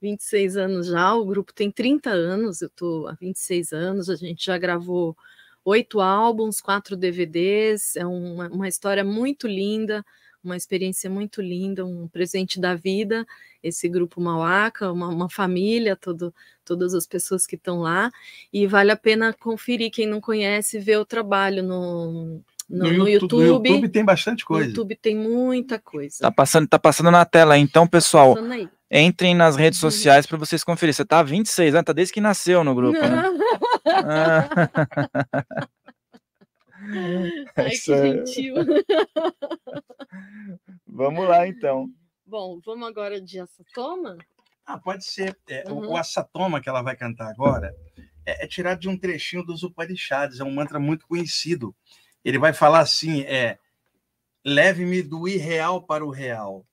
26 anos já, o grupo tem 30 anos, eu estou há 26 anos, a gente já gravou oito álbuns, quatro DVDs, é uma, uma história muito linda, uma experiência muito linda, um presente da vida, esse grupo Mauaca, uma, uma família, todo, todas as pessoas que estão lá, e vale a pena conferir, quem não conhece, ver o trabalho no, no, no, YouTube, no YouTube tem bastante coisa. YouTube tem muita coisa. Tá passando, tá passando na tela, então, pessoal. Tá entrem nas redes uhum. sociais para vocês conferirem. Você tá 26 né? tá desde que nasceu no grupo. Né? Ah. Ai, Essa... que gentil. vamos lá, então. Bom, vamos agora de Assatoma? Ah, pode ser. É, uhum. O Assatoma que ela vai cantar agora é, é tirado de um trechinho dos Upanishads, é um mantra muito conhecido. Ele vai falar assim, é... Leve-me do irreal para o real,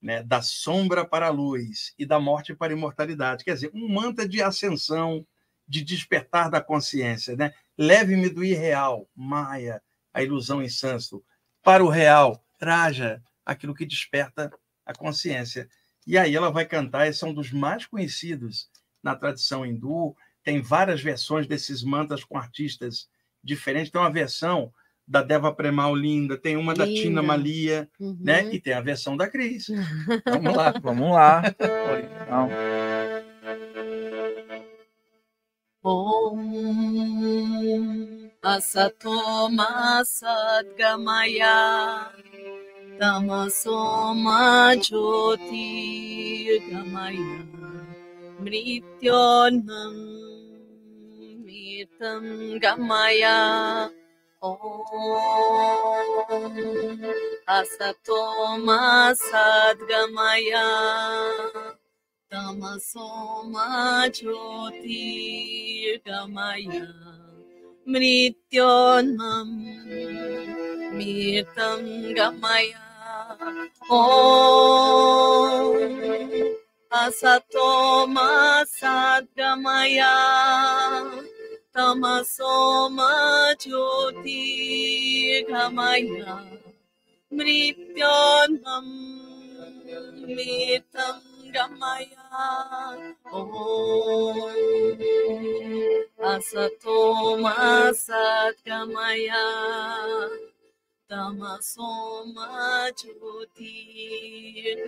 né? da sombra para a luz e da morte para a imortalidade. Quer dizer, um mantra de ascensão, de despertar da consciência. Né? Leve-me do irreal, Maia, a ilusão em Sanso, para o real, Raja, aquilo que desperta a consciência. E aí ela vai cantar, esse é um dos mais conhecidos na tradição hindu. Tem várias versões desses mantas com artistas diferentes. Tem uma versão da Deva Premal linda, tem uma da Tina Malia, né? uhum. né? E tem a versão da Cris. vamos lá, vamos lá. Então. Om Asatoma Sadgamaya Tamasoma Jyotirgamaya Mrityonam Mirtam Gamaya Om Asatoma Sadgamaya Tama Soma Jyotirgamaya mrityonam Mirtam Gamaya Om Asatoma Sadgamaya Tamasoma Jyotirgamaya mrityonam Mirtam Gamaya, oh, Asatoma Sat Gamaya, Tamasoma Jyoti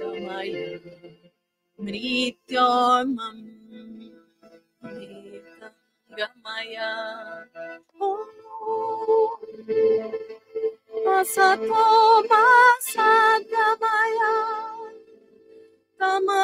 Gamaya, Mrityormam Gamaya, oh, asato masat.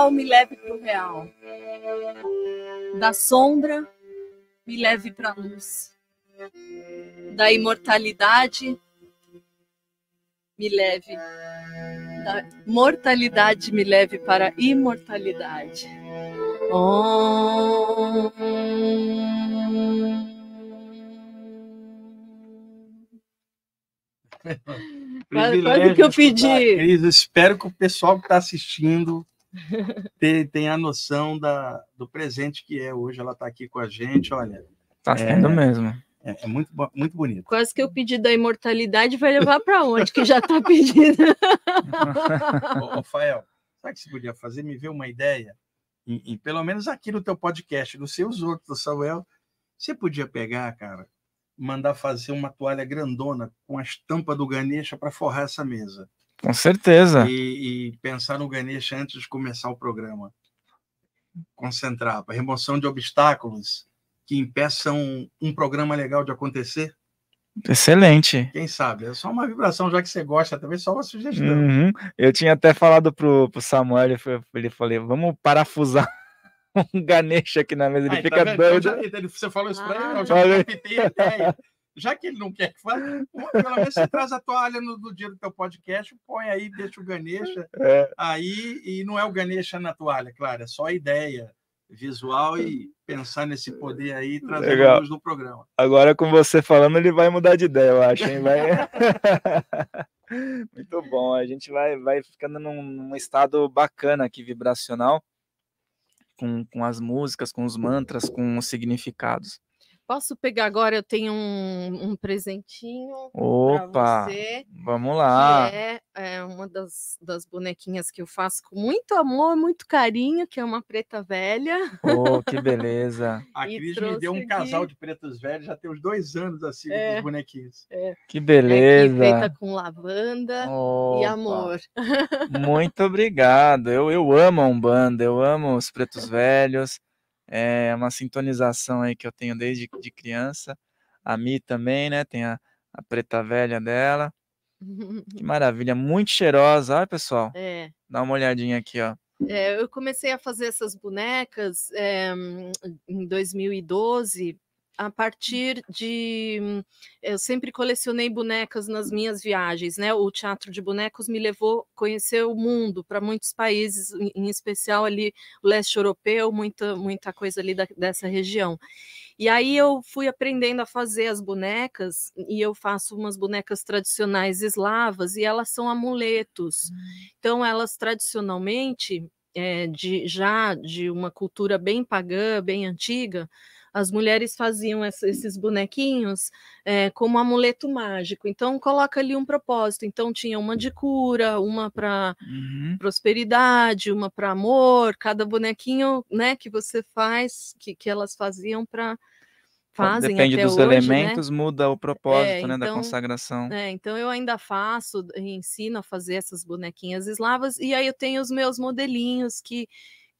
real me leve para o real. Da sombra me leve para a luz. Da imortalidade me leve. Da mortalidade me leve para a imortalidade. Oh. Quase que eu pedi. Cris, espero que o pessoal que está assistindo tem, tem a noção da, do presente que é hoje. Ela está aqui com a gente, olha. Está é sendo é, mesmo. É, é, muito, muito bonito. Quase que o pedido da imortalidade vai levar para onde? Que já está pedido. Rafael, sabe o que você podia fazer? Me ver uma ideia? E, e, pelo menos aqui no teu podcast, nos seus outros, do Samuel, você podia pegar, cara, mandar fazer uma toalha grandona com a estampa do Ganesha para forrar essa mesa. Com certeza. E, e pensar no Ganesha antes de começar o programa. Concentrar. Remoção de obstáculos que impeçam um programa legal de acontecer. Excelente. Quem sabe? É só uma vibração, já que você gosta, também só uma sugestão. Uhum. Eu tinha até falado pro, pro Samuel, ele falou: vamos parafusar um Ganesha aqui na mesa, ele ah, fica tá doido. Já, você falou isso pra ele, eu já captei a ideia. já que ele não quer que faça, pelo menos você traz a toalha no, no dia do teu podcast, põe aí, deixa o Ganesha é. aí, e não é o Ganesha na toalha, claro, é só a ideia visual e pensar nesse poder aí e trazer Legal. luz no programa. Agora, com você falando, ele vai mudar de ideia, eu acho, hein? Vai... Muito bom, a gente vai, vai ficando num, num estado bacana aqui, vibracional, com, com as músicas, com os mantras, com os significados. Posso pegar agora? Eu tenho um, um presentinho para você. Vamos lá. É, é, uma das, das bonequinhas que eu faço com muito amor, muito carinho, que é uma preta velha. Oh, que beleza! a Cris me deu um aqui... casal de pretas velhas, já tem uns dois anos assim, é, dos bonequinhos. É. Que é beleza! É feita com lavanda Opa. e amor. muito obrigado. Eu, eu amo a Umbanda, eu amo os pretos velhos. É uma sintonização aí que eu tenho desde de criança. A Mi também, né? Tem a, a preta velha dela. Que maravilha, muito cheirosa. Olha, pessoal. É. Dá uma olhadinha aqui, ó. É, eu comecei a fazer essas bonecas é, em 2012 a partir de. Eu sempre colecionei bonecas nas minhas viagens, né? O teatro de bonecos me levou a conhecer o mundo para muitos países, em especial ali o leste europeu, muita, muita coisa ali da, dessa região. E aí eu fui aprendendo a fazer as bonecas, e eu faço umas bonecas tradicionais eslavas, e elas são amuletos. Hum. Então, elas tradicionalmente, é, de, já de uma cultura bem pagã, bem antiga, as mulheres faziam esses bonequinhos é, como amuleto mágico. Então, coloca ali um propósito. Então, tinha uma de cura, uma para uhum. prosperidade, uma para amor. Cada bonequinho né, que você faz, que, que elas faziam para fazem Depende dos hoje, né? elementos, né? muda o propósito é, então, né, da então consagração. É, então eu ainda faço, ensino a fazer essas bonequinhas eslavas, e aí eu tenho os meus modelinhos que,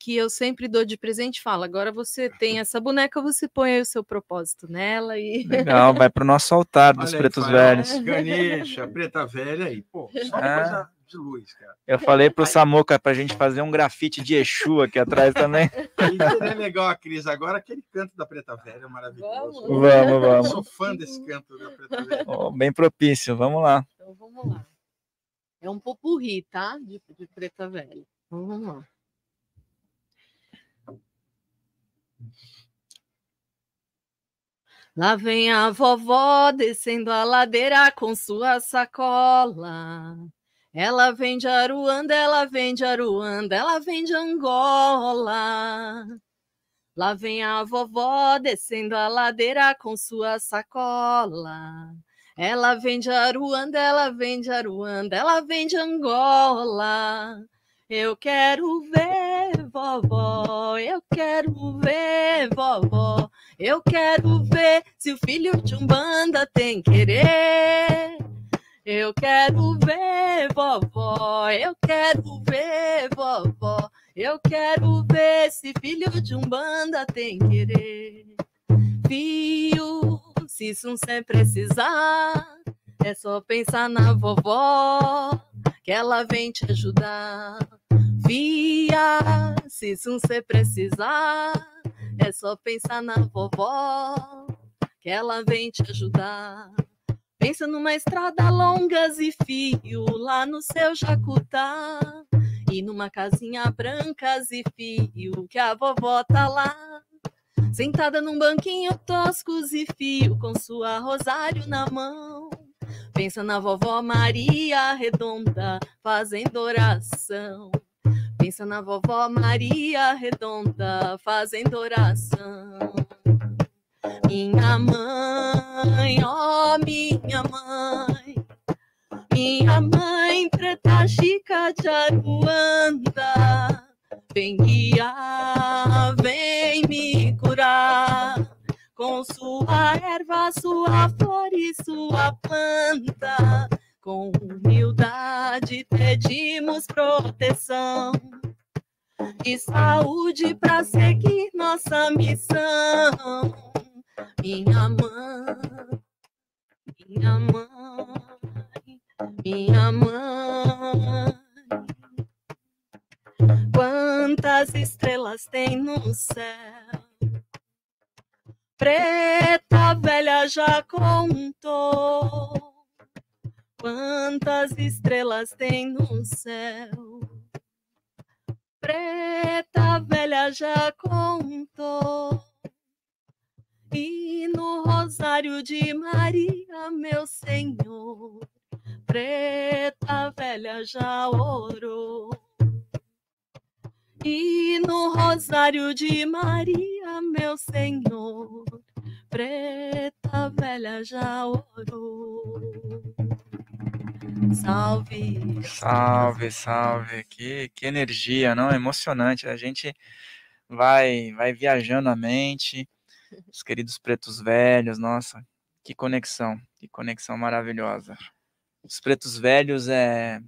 que eu sempre dou de presente fala: agora você tem essa boneca, você põe aí o seu propósito nela e. Legal, vai para o nosso altar dos Olha pretos aí, velhos. Ganesha, preta velha aí, pô, só uma ah. coisa de luz, cara. Eu falei pro aí... Samuca a gente fazer um grafite de Exu aqui atrás também. Isso é legal, a Cris. Agora aquele canto da Preta Velha é maravilhoso. Vamos, vamos. Sou fã desse canto da Preta Velha. Oh, bem propício, vamos lá. Então vamos lá. É um popurri, tá? De, de Preta Velha. Então vamos lá. Lá vem a vovó descendo a ladeira com sua sacola. Ela vem de Aruanda, ela vem de Aruanda, ela vem de Angola. Lá vem a vovó descendo a ladeira com sua sacola. Ela vem de Aruanda, ela vem de Aruanda, ela vem de Angola. Eu quero ver vovó, eu quero ver, vovó, eu quero ver se o filho de Umbanda tem querer. Eu quero ver, vovó, eu quero ver, vovó, eu quero ver se filho de Umbanda tem querer. Fio, se isso não sem precisar, é só pensar na vovó, que ela vem te ajudar. Fia, se você precisar, é só pensar na vovó, que ela vem te ajudar. Pensa numa estrada longas e fio lá no seu jacutá. E numa casinha brancas e fio que a vovó tá lá. Sentada num banquinho toscos e fio com sua rosário na mão. Pensa na vovó Maria Redonda fazendo oração. Pensa na vovó Maria Redonda fazendo oração. Minha mãe, ó oh minha mãe, minha mãe preta chica de Aruanda, vem guiar, vem me curar com sua erva, sua flor e sua planta. Com humildade pedimos proteção e saúde para seguir nossa missão. Minha mãe, minha mãe, minha mãe. Quantas estrelas tem no céu? preta velha já contou quantas estrelas tem no céu. Preta velha já contou. E no rosário de Maria, meu Senhor, preta velha já orou. E no rosário de Maria, meu Senhor, preta velha já orou. Salve. Salve, salve. Que, que energia, não? É emocionante. A gente vai vai viajando a mente. Os queridos pretos velhos, nossa, que conexão, que conexão maravilhosa. Os pretos velhos é,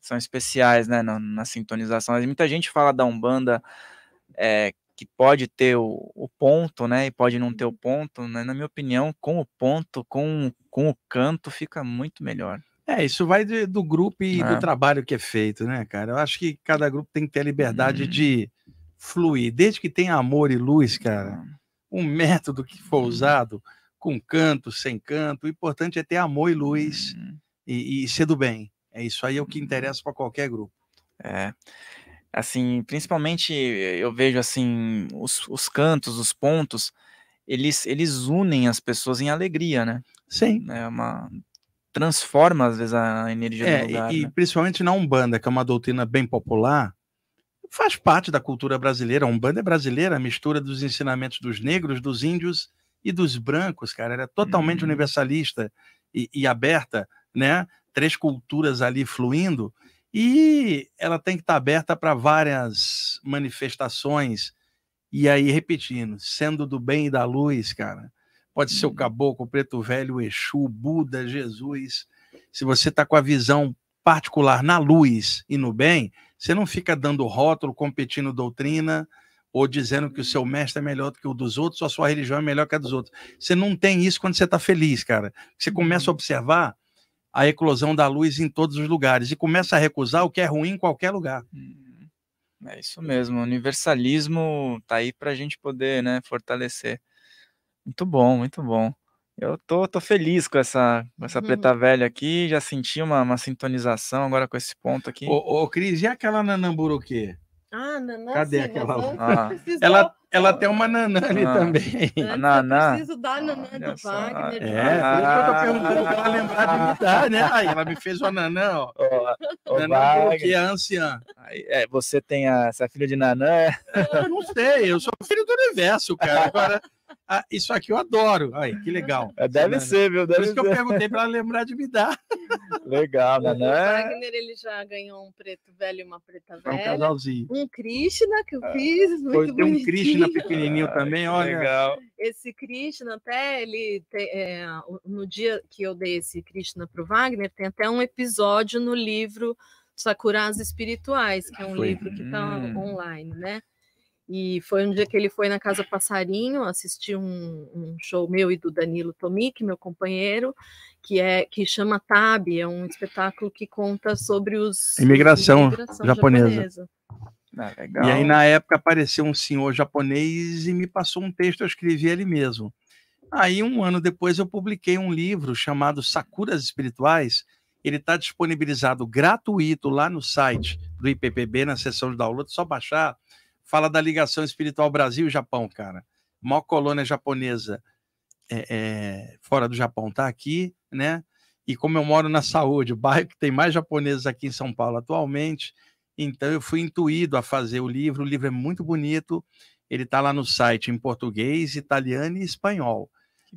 são especiais, né, na, na sintonização. Muita gente fala da Umbanda é, que pode ter o, o, ponto, né? E pode não ter o uhum. ponto, né? Na minha opinião, com o ponto, com, com o canto, fica muito melhor. É, isso vai de, do grupo e é. do trabalho que é feito, né, cara? Eu acho que cada grupo tem que ter a liberdade hum. de fluir. Desde que tenha amor e luz, cara, uhum. um método que for uhum. usado, com canto, sem canto, o importante é ter amor e luz hum. e, e ser do bem. É isso aí é o que interessa para qualquer grupo. É. Assim, principalmente eh, eu vejo assim os, os cantos, os pontos, eles, eles unem as pessoas em alegria, né? Sim. É uma transforma às vezes a energia é, do lugar. E, né? principalmente na Umbanda, que é uma doutrina bem popular, faz parte da cultura brasileira. A Umbanda é brasileira, a mistura dos ensinamentos dos negros, dos índios e dos brancos, cara. Era é totalmente uhum. universalista e, e aberta, né? Três culturas ali fluindo. E ela tem que estar tá aberta para várias manifestações. E aí, repetindo, sendo do bem e da luz, cara, pode ser o uhum. caboclo, o preto velho, o Exu, Buda, Jesus. Se você está com a visão particular na luz e no bem, você não fica dando rótulo, competindo doutrina, ou dizendo que o seu uhum. mestre é melhor do que o dos outros, ou a sua religião é melhor que a dos outros. Você não tem isso quando você está feliz, cara. Você começa a uhum. observar a eclosão da luz em todos os lugares e começa a recusar o que é ruim em qualquer lugar. Uhum. É isso mesmo, universalismo tá aí para a gente poder né, fortalecer. Muito bom, muito bom. Eu tô, tô feliz com essa, com essa uhum. preta velha aqui, já senti uma, uma sintonização agora com esse ponto aqui. Ô, ô Cris, e aquela Nanamburuquê? Ah, Nanã, Cadê sim, aquela? Ah. Ela, ela tem uma nanã ali ah, também. Nanã. Eu preciso dar nanã ah, do Wagner. É, que eu tô perguntando pra ela lembrar de me dar, né? Aí ela me fez uma nanã, ó. Oh, nanã que é anciã. Aí, é, você tem a, essa filha de nanã? Eu não sei, eu sou filho do universo, cara. Agora... Ah, isso aqui eu adoro. Aí, que legal. É, deve ser, viu? Deve Por isso ser. que eu perguntei para ela lembrar de me dar. Legal, né? O Wagner ele já ganhou um preto velho e uma preta é velha. um casalzinho. Um Krishna que eu ah, fiz, ah, muito Tem um Krishna pequenininho ah, também, olha. Legal. Esse Krishna até ele tem, é, no dia que eu dei esse Krishna para o Wagner tem até um episódio no livro Sakuras Espirituais, que é um Foi. livro que está hum. online, né? E foi um dia que ele foi na Casa Passarinho assistir um, um, show meu e do Danilo Tomic, meu companheiro, que é que chama Tab, é um espetáculo que conta sobre os imigração, imigração japonesa. japonesa. Ah, e aí na época apareceu um senhor japonês e me passou um texto, eu escrevi ele mesmo. Aí um ano depois eu publiquei um livro chamado Sakuras Espirituais. Ele está disponibilizado gratuito lá no site do IPPB na seção de download, só baixar fala da ligação espiritual Brasil-Japão, cara. Mó colônia japonesa é, é, fora do Japão tá aqui, né? E como eu moro na saúde, o bairro que tem mais japoneses aqui em São Paulo atualmente, então eu fui intuído a fazer o livro. O livro é muito bonito. Ele está lá no site em português, italiano e espanhol.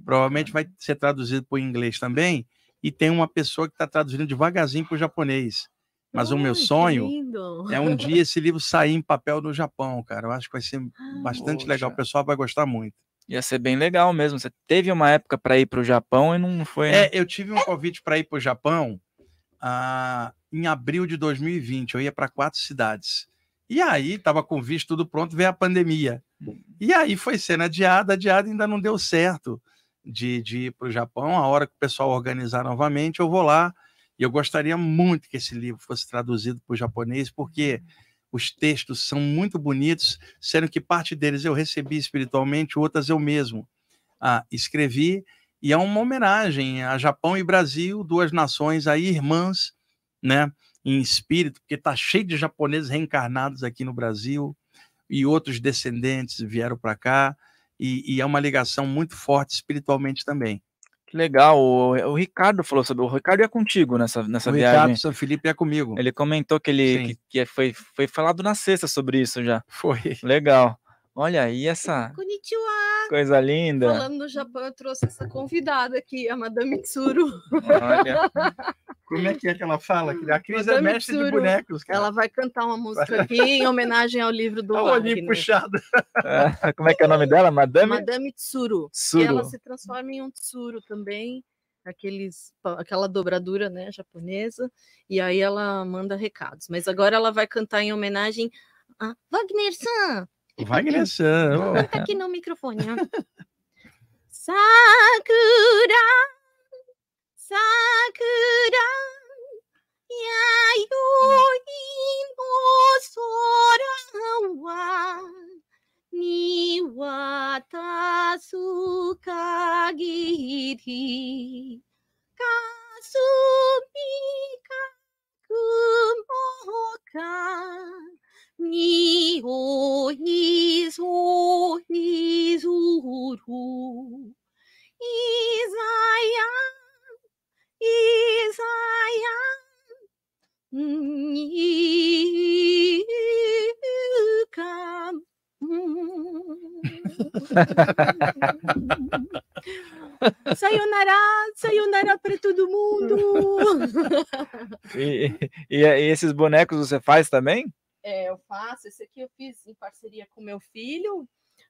Provavelmente vai ser traduzido para o inglês também. E tem uma pessoa que está traduzindo devagarzinho para o japonês. Mas Ai, o meu sonho é um dia esse livro sair em papel no Japão, cara. Eu acho que vai ser ah, bastante poxa. legal. O pessoal vai gostar muito. Ia ser bem legal mesmo. Você teve uma época para ir para o Japão e não foi. Né? É, eu tive um convite para ir para o Japão ah, em abril de 2020. Eu ia para quatro cidades. E aí, estava com visto tudo pronto, veio a pandemia. E aí foi sendo adiada, adiada, ainda não deu certo de, de ir para o Japão. A hora que o pessoal organizar novamente, eu vou lá e eu gostaria muito que esse livro fosse traduzido para o japonês, porque uhum. os textos são muito bonitos, sendo que parte deles eu recebi espiritualmente, outras eu mesmo ah, escrevi. E é uma homenagem a Japão e Brasil, duas nações aí irmãs, né, em espírito, porque está cheio de japoneses reencarnados aqui no Brasil e outros descendentes vieram para cá. E, e, é uma ligação muito forte espiritualmente também. Que legal. O, o, Ricardo falou sobre. O Ricardo ia é contigo nessa, nessa o viagem. O Ricardo, São Felipe ia é comigo. Ele comentou que ele que, que, é, foi, foi falado na sexta sobre isso já. Foi. Legal. Olha aí essa. Konnichiwa! Coisa linda. Falando no Japão, eu trouxe essa convidada aqui, a Madame Tsuru. Olha. Como é que é que ela fala? A Cris é Madame é mestre de bonecos. Cara. Ela vai cantar uma música aqui em homenagem ao livro do. Tá Olha ali puxado. Ah, como é que é o nome dela? Madame? Madame Tsuru. Tsuru. Ela se transforma em um Tsuru também aqueles, aquela dobradura né, japonesa, e aí ela manda recados. Mas agora ela vai cantar em homenagem a Wagner-san, Vai crescendo. Canta aqui no microfone. Sakura, Sakura, Yayoi no sora wa ni watasu kagiri kasumi kakumo においぞいぞる。いざやん、いざやん、にかん。sayonara, sayonara para todo mundo. e, e, e esses bonecos você faz também? é, eu faço, esse aqui eu fiz em parceria com meu filho,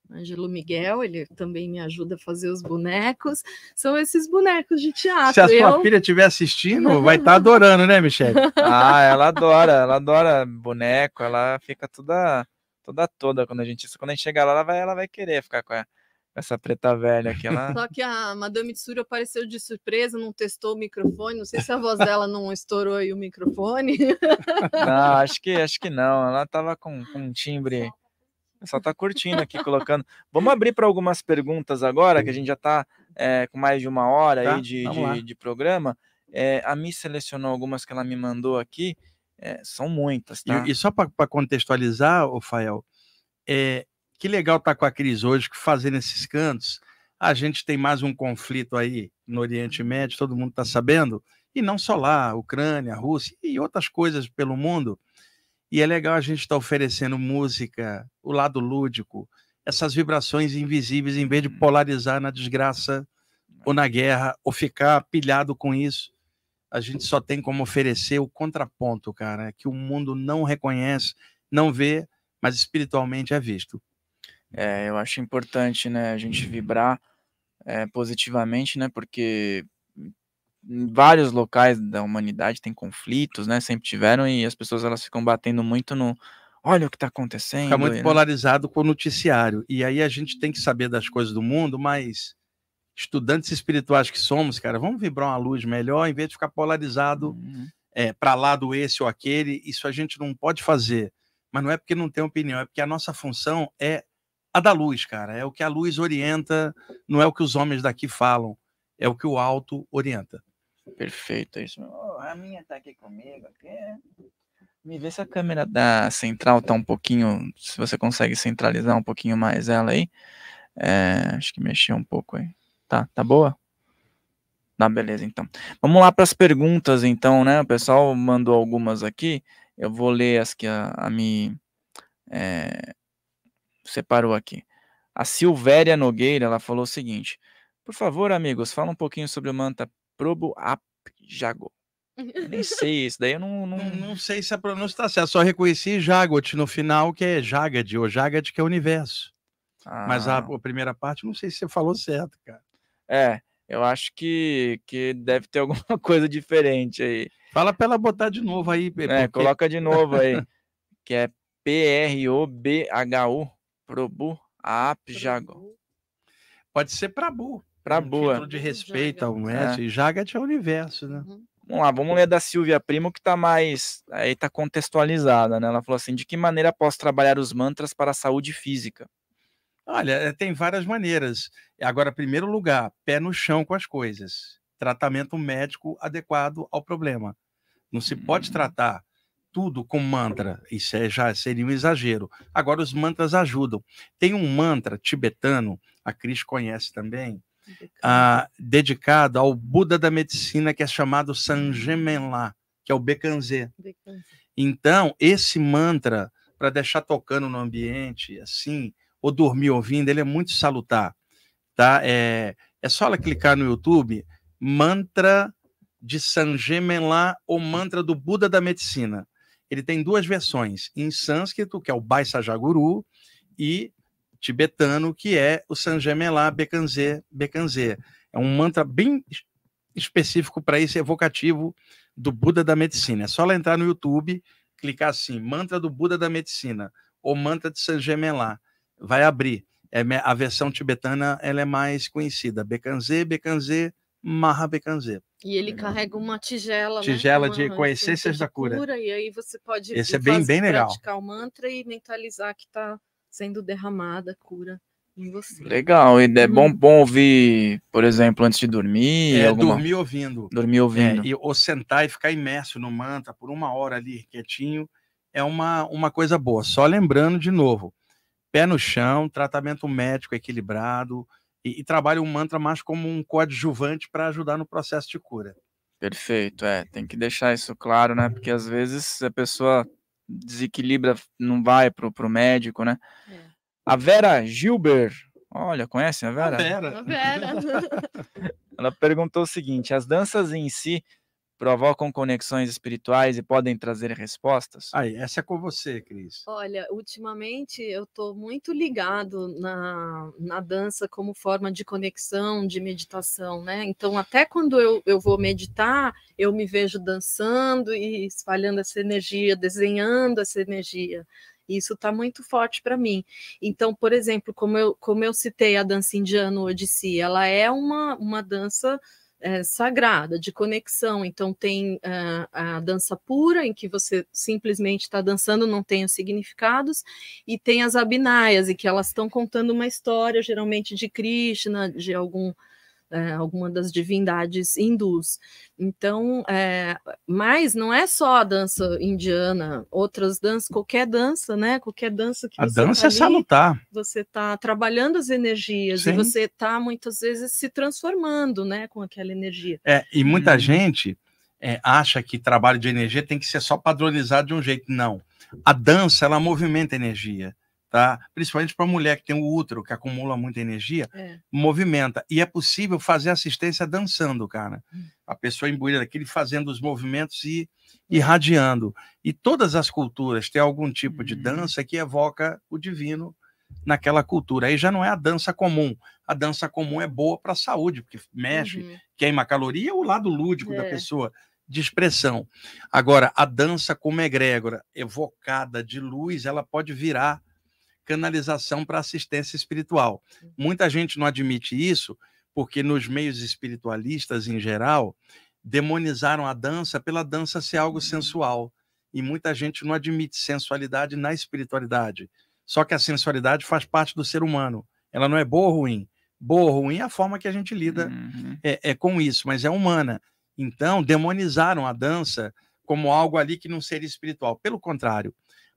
Ângelo Miguel, ele também me ajuda a fazer os bonecos. São esses bonecos de teatro. Se a sua eu... filha estiver assistindo, vai estar tá adorando, né, Michelle? Ah, ela adora, ela adora boneco, ela fica toda toda toda quando a gente quando a gente chegar lá, ela vai ela vai querer ficar com ela. Essa preta velha aqui, ela... Né? Só que a Madame Tsuri apareceu de surpresa, não testou o microfone. Não sei se a voz dela não estourou aí o microfone. Não, acho que, acho que não. Ela tava com, com um timbre. Só tá curtindo aqui, colocando. Vamos abrir para algumas perguntas agora, que a gente já tá é, com mais de uma hora tá, aí de, de, de, programa. É, a Mi selecionou algumas que ela me mandou aqui. É, são muitas, tá? E, e só para contextualizar, o Fael, é, que legal estar tá com a Cris hoje, que fazendo esses cantos. A gente tem mais um conflito aí no Oriente Médio, todo mundo está sabendo, e não só lá, Ucrânia, Rússia e outras coisas pelo mundo. E é legal a gente estar tá oferecendo música, o lado lúdico, essas vibrações invisíveis, em vez de uhum. polarizar na desgraça ou na guerra, ou ficar pilhado com isso. A gente só tem como oferecer o contraponto, cara, que o mundo não reconhece, não vê, mas espiritualmente é visto. É, eu acho importante, né, a gente vibrar é, positivamente, né, porque em vários locais da humanidade tem conflitos, né, sempre tiveram e as pessoas elas ficam batendo muito no olha o que está acontecendo. Fica muito né? polarizado com o noticiário e aí a gente tem que saber das coisas do mundo, mas estudantes espirituais que somos, cara, vamos vibrar uma luz melhor em vez de ficar polarizado uhum. é, para lado esse ou aquele. Isso a gente não pode fazer, mas não é porque não tem opinião, é porque a nossa função é a da luz, cara. É o que a luz orienta, não é o que os homens daqui falam, é o que o alto orienta. Perfeito, é isso. Oh, a minha tá aqui comigo. Aqui. Me vê se a câmera da central tá um pouquinho, se você consegue centralizar um pouquinho mais ela aí. É, acho que mexeu um pouco aí. Tá, tá boa? Tá, beleza, então. Vamos lá para as perguntas, então, né? O pessoal mandou algumas aqui. Eu vou ler as que a, a me. É, separou aqui. A Silvéria Nogueira, ela falou o seguinte: Por favor, amigos, fala um pouquinho sobre o Manta Probo Jago. Nem sei, isso daí eu não, não. Não sei se a pronúncia está certa, só reconheci Jagot no final, que é Jagad, ou Jagad, que é o universo. Ah. Mas a, ah. a, primeira parte, não sei se você falou certo, cara. É, eu acho que, que deve ter alguma coisa diferente aí. Fala pra ela botar de novo aí, Pepe. É, coloca de novo aí. que é P-R-O-B-H-U. Probu, ap Jago. Pode ser Prabu. Prabu. Né, um título de respeito ao é. mestre. É. Jagat é o universo, né? Uhum. Vamos lá, vamos ler da Silvia Primo, que está mais. Aí está contextualizada, né? Ela falou assim: de que maneira posso trabalhar os mantras para a saúde física? Olha, eh, tem várias maneiras. Agora, primeiro lugar, pé no chão com as coisas. Tratamento médico adequado ao problema. Não se pode uhum. tratar tudo com mantra. Isso é, já seria um exagero. Agora, os mantras ajudam. Tem um mantra tibetano, a Cris conhece também, dedicado. Ah, dedicado ao Buda da medicina, que é chamado Sanjemenla, que é o Bekanze. Então, esse mantra, para deixar tocando no ambiente, assim, ou dormir ouvindo, ele é muito salutar. Tá? É, é só ela clicar no YouTube, mantra de Sanjemenla ou mantra do Buda da medicina. Ele tem duas versões, em sânscrito, que é o Baisajaguru, e tibetano, que é o Sanjamelá Bekanze. Bekanze É um mantra bem específico para esse evocativo do Buda da Medicina. É só lá entrar no YouTube, clicar assim, mantra do Buda da Medicina, ou mantra de Sanjamelá. Vai abrir. É, a versão tibetana ela é mais conhecida, Bekanze, Bekanze, Maha Bekanze. E ele carrega uma tigela. Né, tigela né? uma, de conhecências da cura. cura. E aí você pode Esse é bem, bem legal. praticar o mantra e mentalizar que está sendo derramada a cura. em você. Legal, e é bom, uhum. bom ouvir, por exemplo, antes de dormir. É, alguma... dormir ouvindo. Dormir é, ouvindo. É, e, ou sentar e ficar imerso no mantra por uma hora ali, quietinho, é uma, uma coisa boa. Só lembrando de novo, pé no chão, tratamento médico equilibrado, e, e trabalha o mantra mais como um coadjuvante para ajudar no processo de cura. Perfeito, é, tem que deixar isso claro, né? Porque às vezes a pessoa desequilibra, não vai pro, pro médico, né? É. A Vera Gilbert, olha, conhece a Vera? A Vera. A Vera. Ela perguntou o seguinte: as danças em si provocam conexões espirituais e podem trazer respostas? Aí, essa é com você, Cris. Olha, ultimamente eu estou muito ligado na, na dança como forma de conexão, de meditação, né? Então, até quando eu, eu vou meditar, eu me vejo dançando e espalhando essa energia, desenhando essa energia. Isso está muito forte para mim. Então, por exemplo, como eu, como eu citei a dança indiana Odissi, ela é uma, uma dança é, sagrada, de conexão. Então, tem uh, a dança pura, em que você simplesmente está dançando, não tem os significados, e tem as abhinayas, em que elas estão contando uma história, geralmente de Krishna, de algum é, alguma das divindades hindus. Então, é, mas não é só a dança indiana, outras danças, qualquer dança, né? Qualquer dança que a você tá dança tá é ali, salutar. Você está trabalhando as energias Sim. e você está muitas vezes se transformando, né, com aquela energia. É e muita hum. gente é, acha que trabalho de energia tem que ser só padronizado de um jeito. Não. A dança, ela movimenta energia tá? Principalmente para a mulher que tem o útero, que acumula muita energia, é. movimenta. E é possível fazer assistência dançando, cara. Hum. A pessoa imbuída daquele fazendo os movimentos e é. irradiando. E todas as culturas têm algum tipo de hum. dança que evoca o divino naquela cultura. Aí já não é a dança comum. A dança comum é boa para a saúde, porque mexe, uhum. queima caloria, o lado lúdico é. da pessoa de expressão. Agora, a dança como egrégora evocada de luz, ela pode virar canalização para assistência espiritual. Uhum. Muita gente não admite isso, porque nos meios espiritualistas em geral, demonizaram a dança pela dança ser algo uhum. sensual. E muita gente não admite sensualidade na espiritualidade. Só que a sensualidade faz parte do ser humano. Ela não é boa ou ruim. Boa ou ruim é a forma que a gente lida uhum. é, é com isso, mas é humana. Então, demonizaram a dança como algo ali que não seria espiritual. Pelo contrário,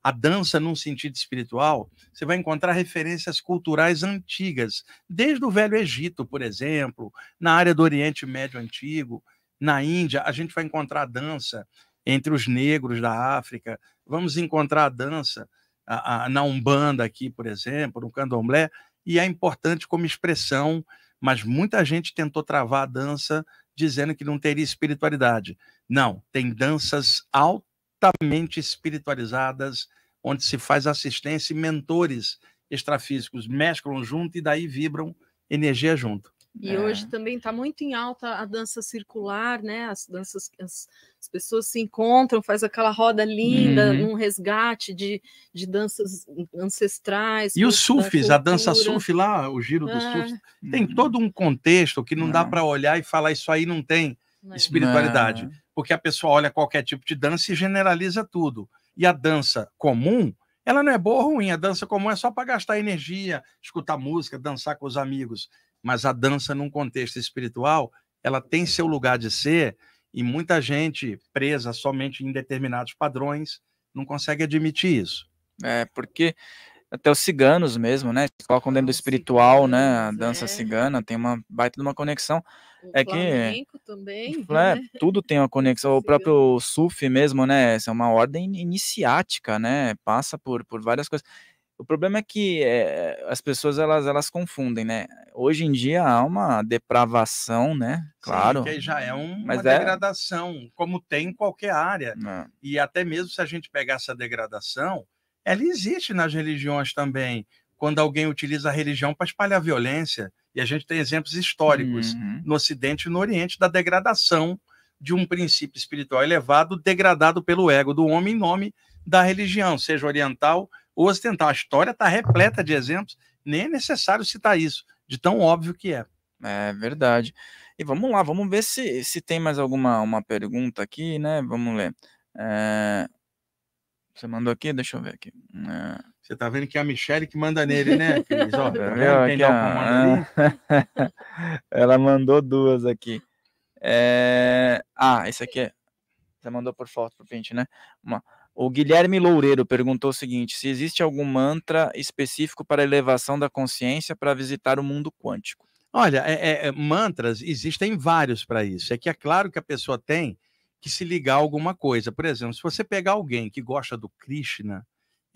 a dança num sentido espiritual, você vai encontrar referências culturais antigas, desde o Velho Egito, por exemplo, na área do Oriente Médio Antigo, na Índia, a gente vai encontrar a dança entre os negros da África, vamos encontrar a dança a, a, na Umbanda aqui, por exemplo, no Candomblé, e é importante como expressão, mas muita gente tentou travar a dança dizendo que não teria espiritualidade. Não, tem danças altamente espiritualizadas onde se faz assistência e mentores extrafísicos mesclam junto e daí vibram energia junto. E é. hoje também está muito em alta a dança circular, né? As danças, as, as pessoas se encontram, faz aquela roda linda, uhum. um resgate de, de danças ancestrais. E os sufis, a dança sufi lá, o giro é. dos sufis, tem todo um contexto que não dá é. para olhar e falar isso aí não tem é. espiritualidade, é. porque a pessoa olha qualquer tipo de dança e generaliza tudo. E a dança comum, ela não é boa ou ruim. A dança comum é só para gastar energia, escutar música, dançar com os amigos. Mas a dança num contexto espiritual, ela tem seu lugar de ser e muita gente presa somente em determinados padrões não consegue admitir isso. É, porque até os ciganos mesmo, né? Colocam dentro do espiritual, né? A dança é. cigana tem uma baita de uma conexão é que também, é, né? tudo tem uma conexão. O próprio Sufi mesmo, né? Essa é uma ordem iniciática, né? Passa por, por várias coisas. O problema é que é, as pessoas elas, elas confundem, né? Hoje em dia há uma depravação, né? Claro. Sim, que já é um, uma é degradação, é... como tem em qualquer área. Não. É. E até mesmo se a gente pegar essa degradação, ela existe nas religiões também quando alguém utiliza a religião para espalhar violência. E a gente tem exemplos históricos uhum. no Ocidente e no Oriente da degradação de um princípio espiritual elevado, degradado pelo ego do homem em nome da religião, seja oriental ou ocidental. A história está repleta de exemplos, nem é necessário citar isso, de tão óbvio que é. É verdade. E vamos lá, vamos ver se, se tem mais alguma uma pergunta aqui, né? Vamos ler. É... Você mandou aqui? Deixa eu ver aqui. É... Você tá vendo que é a Michelle que manda nele, né, Cris? Ó, tá aqui, ó. Ah. Ela mandou duas aqui. É... Ah, esse aqui é... Você mandou por foto pro print, né? Uma... O Guilherme Loureiro perguntou o seguinte: se existe algum mantra específico para elevação da consciência para visitar o mundo quântico? Olha, é, é, é, mantras existem vários para isso. É que é claro que a pessoa tem que se ligar a alguma coisa. Por exemplo, se você pegar alguém que gosta do Krishna,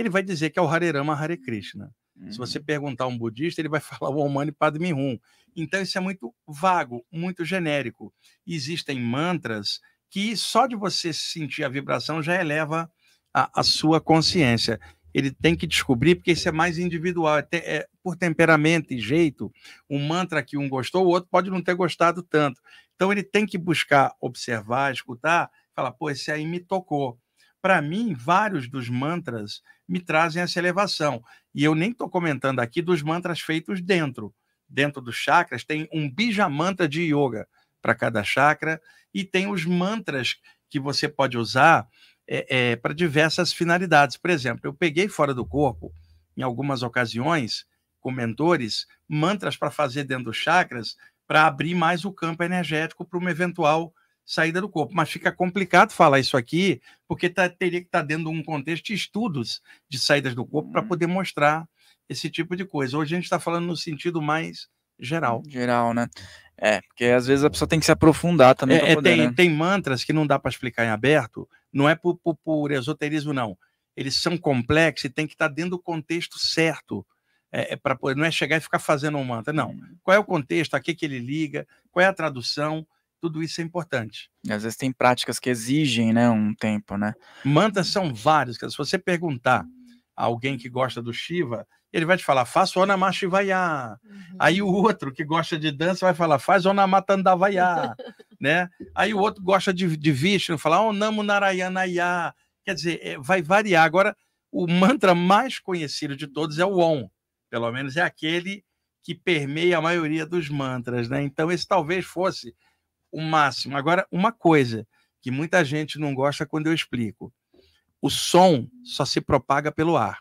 ele vai dizer que é o Harerama Hare Krishna. Uhum. Se você uhum. perguntar a um budista, ele vai falar o Omani Padme Hum. Então isso é muito vago, muito genérico. Existem mantras que só de você sentir a vibração já eleva a, a sua consciência. Ele tem que descobrir, porque isso é mais individual, é, é, por temperamento e jeito. Um mantra que um gostou, o outro pode não ter gostado tanto. Então ele tem que buscar observar, escutar, falar, pô, esse aí me tocou para mim, vários dos mantras me trazem essa elevação. E eu nem estou comentando aqui dos mantras feitos dentro. Dentro dos chakras tem um bijamantra de yoga para cada chakra e tem os mantras que você pode usar é, é, para diversas finalidades. Por exemplo, eu peguei fora do corpo, em algumas ocasiões, com mentores, mantras para fazer dentro dos chakras para abrir mais o campo energético para uma eventual saída do corpo. Mas fica complicado falar isso aqui, porque tá, teria que estar tá dentro de um contexto de estudos de saídas do corpo para uhum. poder mostrar esse tipo de coisa. Hoje a gente está falando no sentido mais geral. Geral, né? É, porque às vezes a pessoa tem que se aprofundar também. É, é poder, tem, né? tem mantras que não dá para explicar em aberto, não é por, por, por, esoterismo, não. Eles são complexos e tem que estar tá dentro do contexto certo. É, é para Não é chegar e ficar fazendo um mantra, não. Uhum. Qual é o contexto? A que, que ele liga? Qual é a tradução? tudo isso é importante. E às vezes tem práticas que exigem, né, um tempo, né? Mantras são vários, se você perguntar a alguém que gosta do Shiva, ele vai te falar, faça Onama Shivaya. Uhum. Aí o outro que gosta de dança vai falar, faz onamatandavaya né? Aí o outro gosta de, de Vishnu, fala Onamu oh, Narayanaya. Quer dizer, é, vai variar. Agora, o mantra mais conhecido de todos é o Om. Pelo menos é aquele que permeia a maioria dos mantras, né? Então, esse talvez fosse o máximo. Agora, uma coisa que muita gente não gosta quando eu explico: o som só se propaga pelo ar.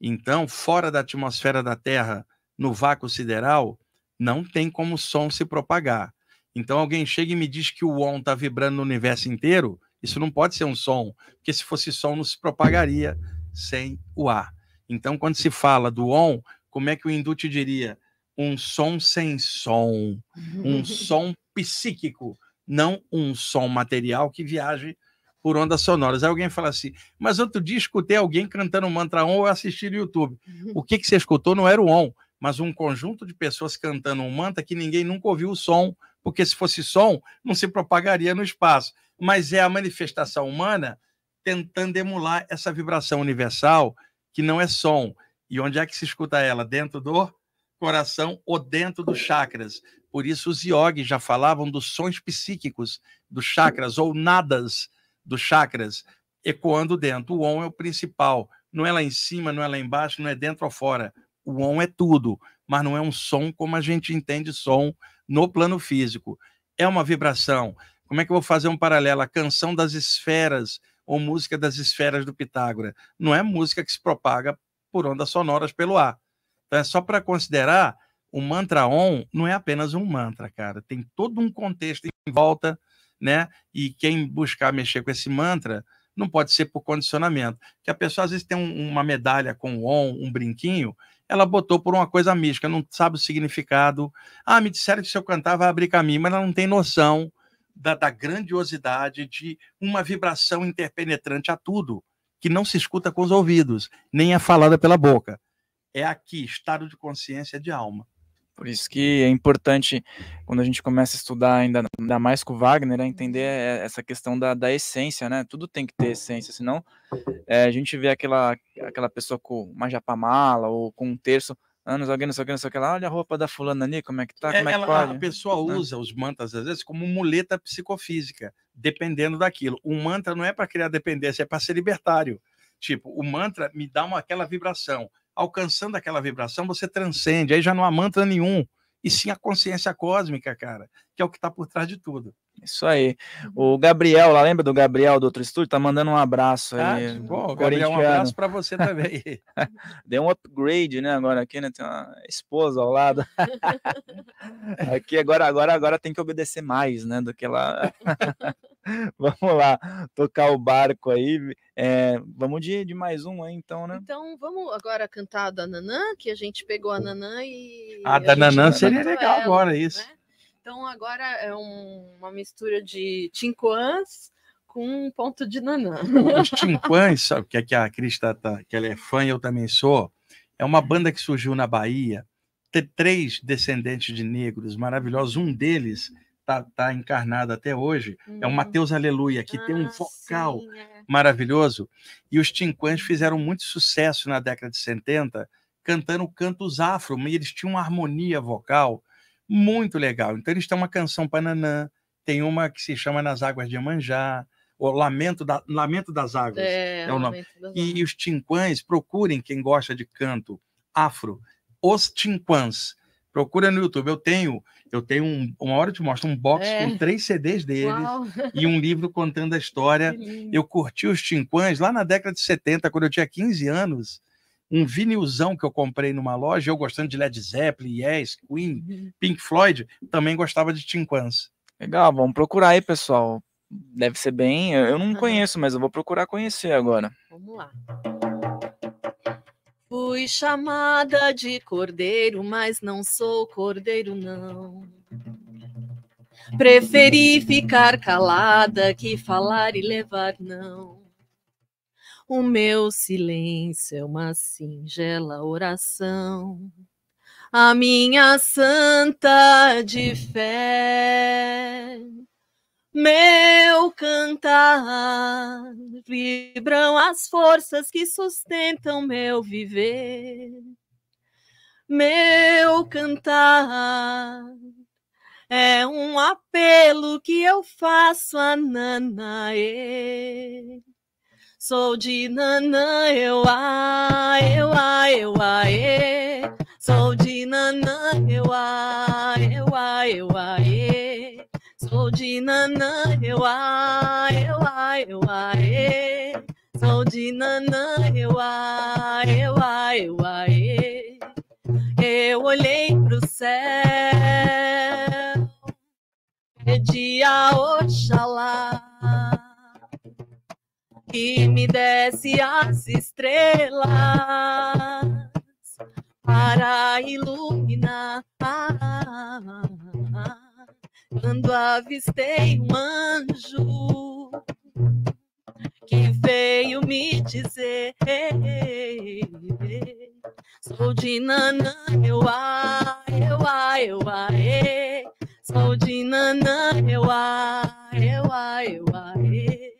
Então, fora da atmosfera da Terra, no vácuo sideral, não tem como o som se propagar. Então, alguém chega e me diz que o on está vibrando no universo inteiro, isso não pode ser um som, porque se fosse som, não se propagaria sem o ar. Então, quando se fala do on, como é que o Hindu te diria? Um som sem som, um som psíquico, não um som material que viaje por ondas sonoras. Aí alguém fala assim, mas outro dia escutei alguém cantando um mantra on ou assisti no YouTube. Uhum. O que, que você escutou não era o on, mas um conjunto de pessoas cantando um mantra que ninguém nunca ouviu o som, porque se fosse som, não se propagaria no espaço. Mas é a manifestação humana tentando emular essa vibração universal que não é som. E onde é que se escuta ela? Dentro do coração ou dentro dos chakras. Por isso, os yogis já falavam dos sons psíquicos dos chakras, ou nadas dos chakras, ecoando dentro. O on é o principal. Não é lá em cima, não é lá embaixo, não é dentro ou fora. O on é tudo, mas não é um som como a gente entende som no plano físico. É uma vibração. Como é que eu vou fazer um paralelo? A canção das esferas ou música das esferas do Pitágoras. Não é música que se propaga por ondas sonoras pelo ar. Então é só para considerar o mantra on não é apenas um mantra, cara. Tem todo um contexto em volta, né? E quem buscar mexer com esse mantra não pode ser por condicionamento. Que a pessoa às vezes tem um, uma medalha com on, um brinquinho, ela botou por uma coisa mística, não sabe o significado. Ah, me disseram que se eu cantar vai abrir caminho, mas ela não tem noção da, da grandiosidade de uma vibração interpenetrante a tudo, que não se escuta com os ouvidos, nem é falada pela boca. É aqui, estado de consciência de alma. Por isso que é importante, quando a gente começa a estudar ainda, ainda mais com o Wagner, é entender uhum. eh, essa questão da, da essência, né? Tudo tem que ter uhum. essência, senão é, a gente vê aquela, aquela pessoa com uma japamala ou com um terço, anos, ah, alguém não sei o que, não sei o que lá, olha a roupa da fulana ali, como é que tá, é, como é, é que pode? A pessoa né? usa os mantas, às vezes, como muleta psicofísica, dependendo daquilo. O mantra não é para criar dependência, é para ser libertário. Tipo, o mantra me dá uma, aquela vibração alcançando aquela vibração, você transcende. Aí já não há mantra nenhum, e sim a consciência cósmica, cara, que é o que está por trás de tudo. Isso aí. Uhum. O Gabriel, lá lembra do Gabriel do outro estúdio? Tá mandando um abraço aí. Ah, bom, Gabriel, um abraço para você também. Deu um upgrade, né? Agora aqui, né? Tem uma esposa ao lado. aqui agora, agora, agora tem que obedecer mais, né? Do que lá. vamos lá, tocar o barco aí. É, vamos de, de, mais um aí, então, né? Então, vamos agora cantar a da Nanã, que a gente pegou a Nanã e. A, a da Nanã seria legal ela, agora, né? isso. Né? Então, agora é um, uma mistura de Tincoãs com um ponto de Nanã. Os Tincoãs, sabe o que, é que a Cris tá, tá, que ela é fã e eu também sou? É uma banda que surgiu na Bahia, ter três descendentes de negros maravilhosos. Um deles tá, tá até hoje, é o uhum. Mateus Aleluia, que ah, tem um ah, vocal sim, é. maravilhoso. E os Tinquans fizeram muito sucesso na década de 70, cantando cantos afro, e eles tinham uma harmonia vocal muito legal. Então eles têm uma canção Pananã, tem uma que se chama Nas Águas de Amanjá, o Lamento, da, Lamento das Águas é, é o nome. E, e, os Tinquans, procurem quem gosta de canto afro, os Tinquans. Procura no YouTube. Eu tenho eu tenho um, uma hora eu te mostro um box é. com três CDs dele e um livro contando a história. Eu curti os Tinquãs lá na década de 70, quando eu tinha 15 anos. Um vinilzão que eu comprei numa loja, eu gostando de Led Zeppelin, Yes, Queen, uhum. Pink Floyd, também gostava de Tinquãs. Legal, vamos procurar aí, pessoal. Deve ser bem. Eu não conheço, mas eu vou procurar conhecer agora. Vamos lá. Fui chamada de cordeiro, mas não sou cordeiro, não. Preferi ficar calada que falar e levar, não. O meu silêncio é uma singela oração. A minha santa de fé meu cantar vibram as forças que sustentam meu viver. Meu cantar é um apelo que eu faço a Nanaê. Sou de Nanã, eu a, eu a, eu a, Sou de Nanã, eu a, eu a, eu a, Sou de nanã, eu a, eu a, eu a, e. Sou de nanã, eu a, eu a, eu a, e. Eu olhei pro céu, pedi a Oxalá que me desse as estrelas para iluminar. Quando avistei um anjo que veio me dizer: Sou de nanã, eu ai, eu ai, eu ai Sou de nanã, eu ai, eu ai, eu ai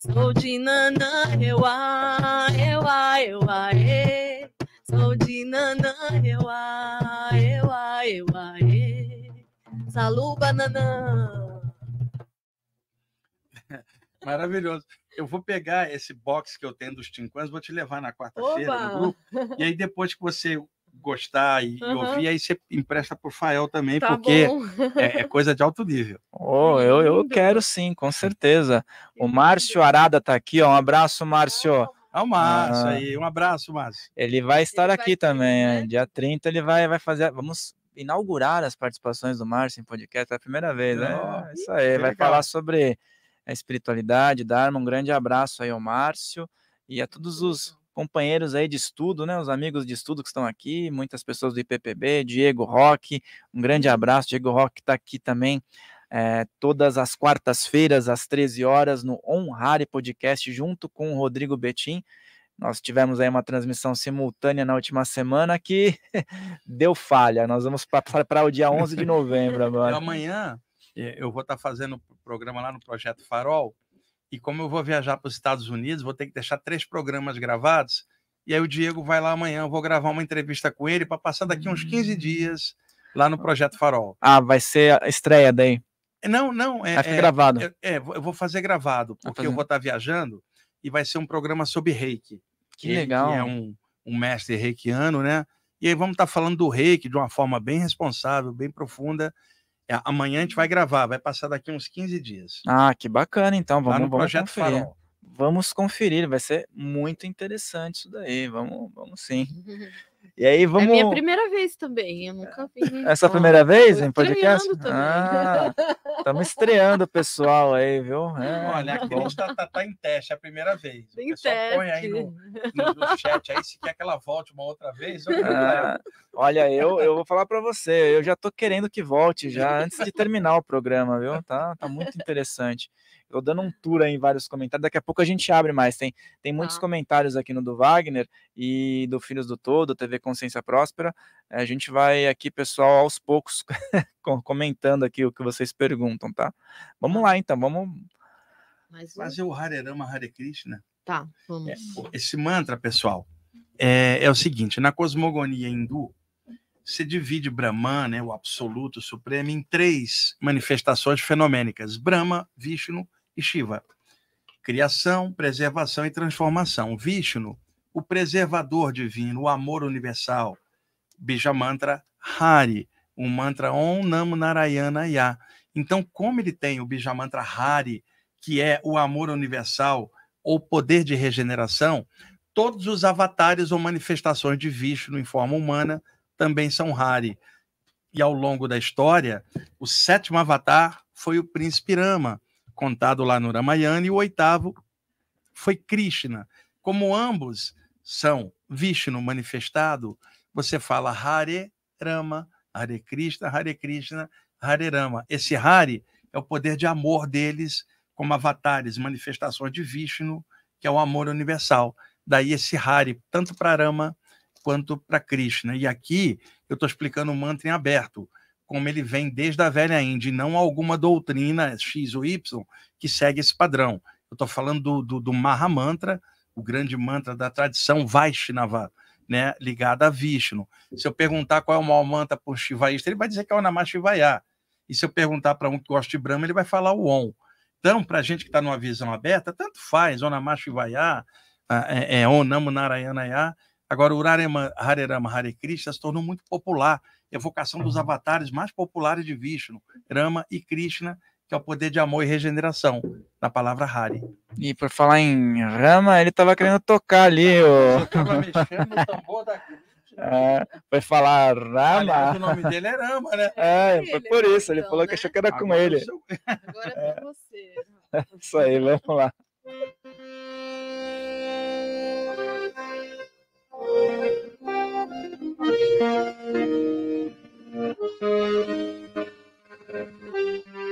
Sou de nanã, eu a, eu a, eu a, Sou de nanã, eu a, eu a, eu a, Salu Bananã! Maravilhoso. Eu vou pegar esse box que eu tenho dos Tinquãs, vou te levar na quarta-feira no grupo. E aí, depois que você gostar e, uhum. ouvir, aí você empresta para o Fael também, tá porque é, é, coisa de alto nível. Oh, eu, eu quero sim, com certeza. O Márcio Arada está aqui, ó. Um abraço, Márcio. Ah, é o Márcio ah. aí, um abraço, Márcio. Ele vai estar ele aqui também, né? dia 30 ele vai, vai fazer, vamos inaugurar as participações do Márcio em podcast, é a primeira vez, né? Oh, isso aí, vai legal. falar sobre a espiritualidade, Dharma, um grande abraço aí ao Márcio e a todos os companheiros aí de estudo, né, os amigos de estudo que estão aqui, muitas pessoas do IPPB, Diego Roque, um grande abraço, Diego Roque está aqui também é, todas as quartas-feiras, às 13 horas, no Honrare Podcast, junto com o Rodrigo Betim, nós tivemos aí uma transmissão simultânea na última semana que deu falha. Nós vamos passar para o dia 11 de novembro agora. Amanhã eu vou estar tá fazendo o programa lá no Projeto Farol. E como eu vou viajar para os Estados Unidos, vou ter que deixar três programas gravados. E aí o Diego vai lá amanhã, eu vou gravar uma entrevista com ele para passar daqui uns 15 hum. dias lá no Projeto Farol. Ah, vai ser a estreia daí. Não, não. É, vai ficar é, gravado. É, é, eu vou fazer gravado, porque fazer. eu vou estar tá viajando e vai ser um programa sobre reiki. Que Ele, legal. Que é um, um mestre reikiano, né? E aí vamos estar tá falando do reiki de uma forma bem responsável, bem profunda. É, amanhã a gente vai gravar, vai passar daqui uns 15 dias. Ah, que bacana, então. Vamos, tá vamos conferir. Farol. Vamos conferir, vai ser muito interessante isso daí. Vamos, vamos sim. E aí vamos. É minha primeira vez também, eu nunca vi. É. Essa primeira vez em podcast? Estamos ah, estreando o pessoal aí, viu? É, Olha, aqui a gente tá, tá, tá, em teste, é a primeira vez. em teste. põe aí no, no, chat aí, se quer que ela volte uma outra vez. Eu ah, olha, eu, eu vou falar para você, eu já tô querendo que volte já, antes de terminar o programa, viu? Tá, tá muito interessante. Eu dando um tour aí em vários comentários, daqui a pouco a gente abre mais. Tem, tem muitos ah. comentários aqui no do Wagner, e do Filhos do Todo, TV Consciência Próspera. A gente vai aqui, pessoal, aos poucos comentando aqui o que vocês perguntam, tá? Vamos tá. lá, então, vamos... Fazer o Hare Rama Hare Krishna. Tá, é. vamos. esse mantra, pessoal, é, é o seguinte, na cosmogonia hindu, se divide Brahman, né, o absoluto o supremo, em três manifestações fenomênicas: Brahma, Vishnu e Shiva. Criação, preservação e transformação. Vishnu o preservador divino, o amor universal, Bijamantra Hari, um mantra Om Namo Narayana Ya. Então, como ele tem o Bijamantra Hari, que é o amor universal ou poder de regeneração, todos os avatares ou manifestações de Vishnu em forma humana também são Hari. E ao longo da história, o sétimo avatar foi o príncipe Rama, contado lá no Ramayana, e o oitavo foi Krishna. Como ambos são Vishnu manifestado, você fala Hare Rama, Hare Krishna, Hare Krishna, Hare Rama. Esse Hare é o poder de amor deles como avatares, manifestações de Vishnu, que é o amor universal. Daí esse Hare, tanto para Rama quanto para Krishna. E aqui eu estou explicando o mantra em aberto, como ele vem desde a velha Índia, e não alguma doutrina X ou Y que segue esse padrão. Eu estou falando do, do, do Mahamantra, o grande mantra da tradição Vaishnava, né, ligada a Vishnu. Se eu perguntar qual é o maior mantra por shivaísta, ele vai dizer que é o E se eu perguntar para um que gosta de Brahma, ele vai falar o Om. Então, para a gente que está numa visão aberta, tanto faz, o Namah é, é, Om Namo Narayanaya. Agora, o Rarema, Harerama Hare Krishna se tornou muito popular, evocação dos uhum. avatares mais populares de Vishnu, Rama e Krishna, que é o poder de amor e regeneração, na palavra Hari. E por falar em rama, ele tava querendo tocar ali. O... Eu tava mexendo no é, foi falar Rama. Aliás, o nome dele é Rama, né? É, foi ele, é por isso. Então, ele falou né? que achou que era com ele. Eu... Agora é com você. É isso aí, vamos lá. Thank you.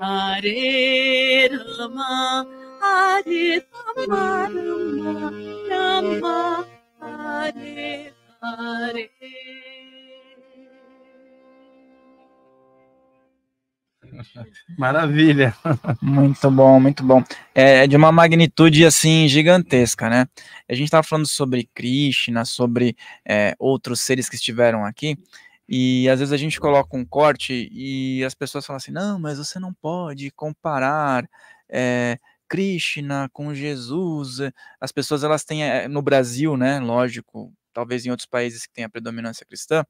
Hare Rama, Hare Rama, Rama Rama, Hare Hare. Maravilha. Muito bom, muito bom. É, é de uma magnitude assim gigantesca, né? A gente estava falando sobre Krishna, sobre é, outros seres que estiveram aqui. E às vezes a gente coloca um corte e as pessoas falam assim: não, mas você não pode comparar é, Krishna com Jesus. As pessoas elas têm eh, no Brasil, né? Lógico, talvez em outros países que tem a predominância cristã,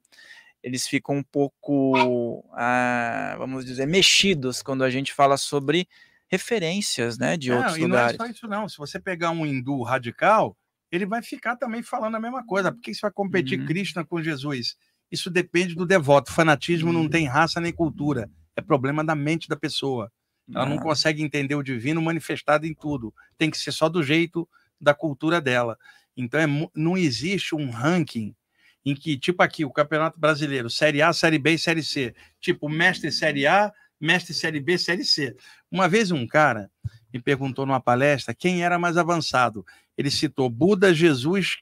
eles ficam um pouco, ah, vamos dizer, mexidos quando a gente fala sobre referências, né, de não, é, outros lugares. Não é só isso não. Se você pegar um hindu radical, ele vai ficar também falando a mesma coisa. Por que você vai competir uhum. Krishna com Jesus? Isso depende do devoto. fanatismo hum. não tem uhum. raça nem cultura. É problema da mente da pessoa. Ela não é. consegue entender o divino manifestado em tudo. Tem que ser só do jeito da cultura dela. Então, é, não existe um ranking em que, tipo aqui, o Campeonato Brasileiro, Série A, Série B e Série C. Tipo, mestre Série A, mestre Série B, Série C. Uma vez um cara me perguntou numa palestra quem era mais avançado. Ele citou Buda, Jesus,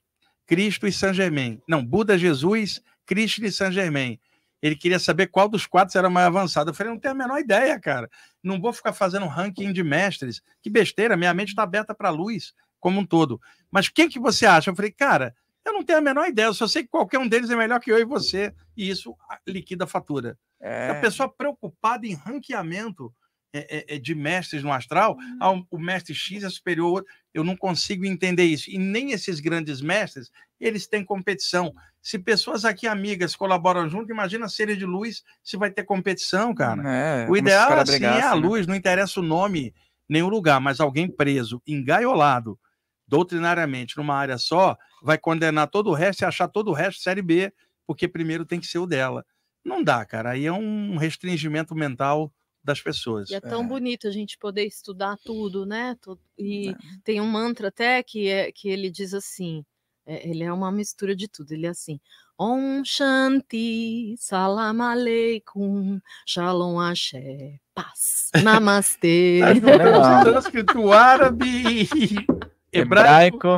Cristo e Saint Germain. Não, Buda, Jesus, Christian e Saint-Germain. Ele queria saber qual dos quatro era mais avançado. Eu falei, não tenho a menor ideia, cara. Não vou ficar fazendo ranking de mestres. Que besteira, minha mente está aberta para a luz como um todo. Mas quem que você acha? Eu falei, cara, eu não tenho a menor ideia. Eu só sei que qualquer um deles é melhor que eu e você. E isso ah, liquida a fatura. É. A pessoa preocupada em ranqueamento é, é, é, de mestres no astral, hum. o mestre X é superior, eu não consigo entender isso. E nem esses grandes mestres, eles têm competição. Se pessoas aqui amigas colaboram junto, imagina série de luz se vai ter competição, cara. É, o ideal é sim é a né? luz, né? não interessa o nome nem o lugar, mas alguém preso, engaiolado, doutrinariamente numa área só, vai condenar todo o resto e achar todo o resto série B, porque primeiro tem que ser o dela. Não dá, cara. Aí é um restringimento mental das pessoas. E é tão é. bonito a gente poder estudar tudo, né? E é. tem um mantra até que, é, que ele diz assim: é, ele é uma mistura de tudo. Ele é assim: Om Shanti, Salam Aleikum, Shalom Axé, Paz, Namastê. escrito árabe, hebraico.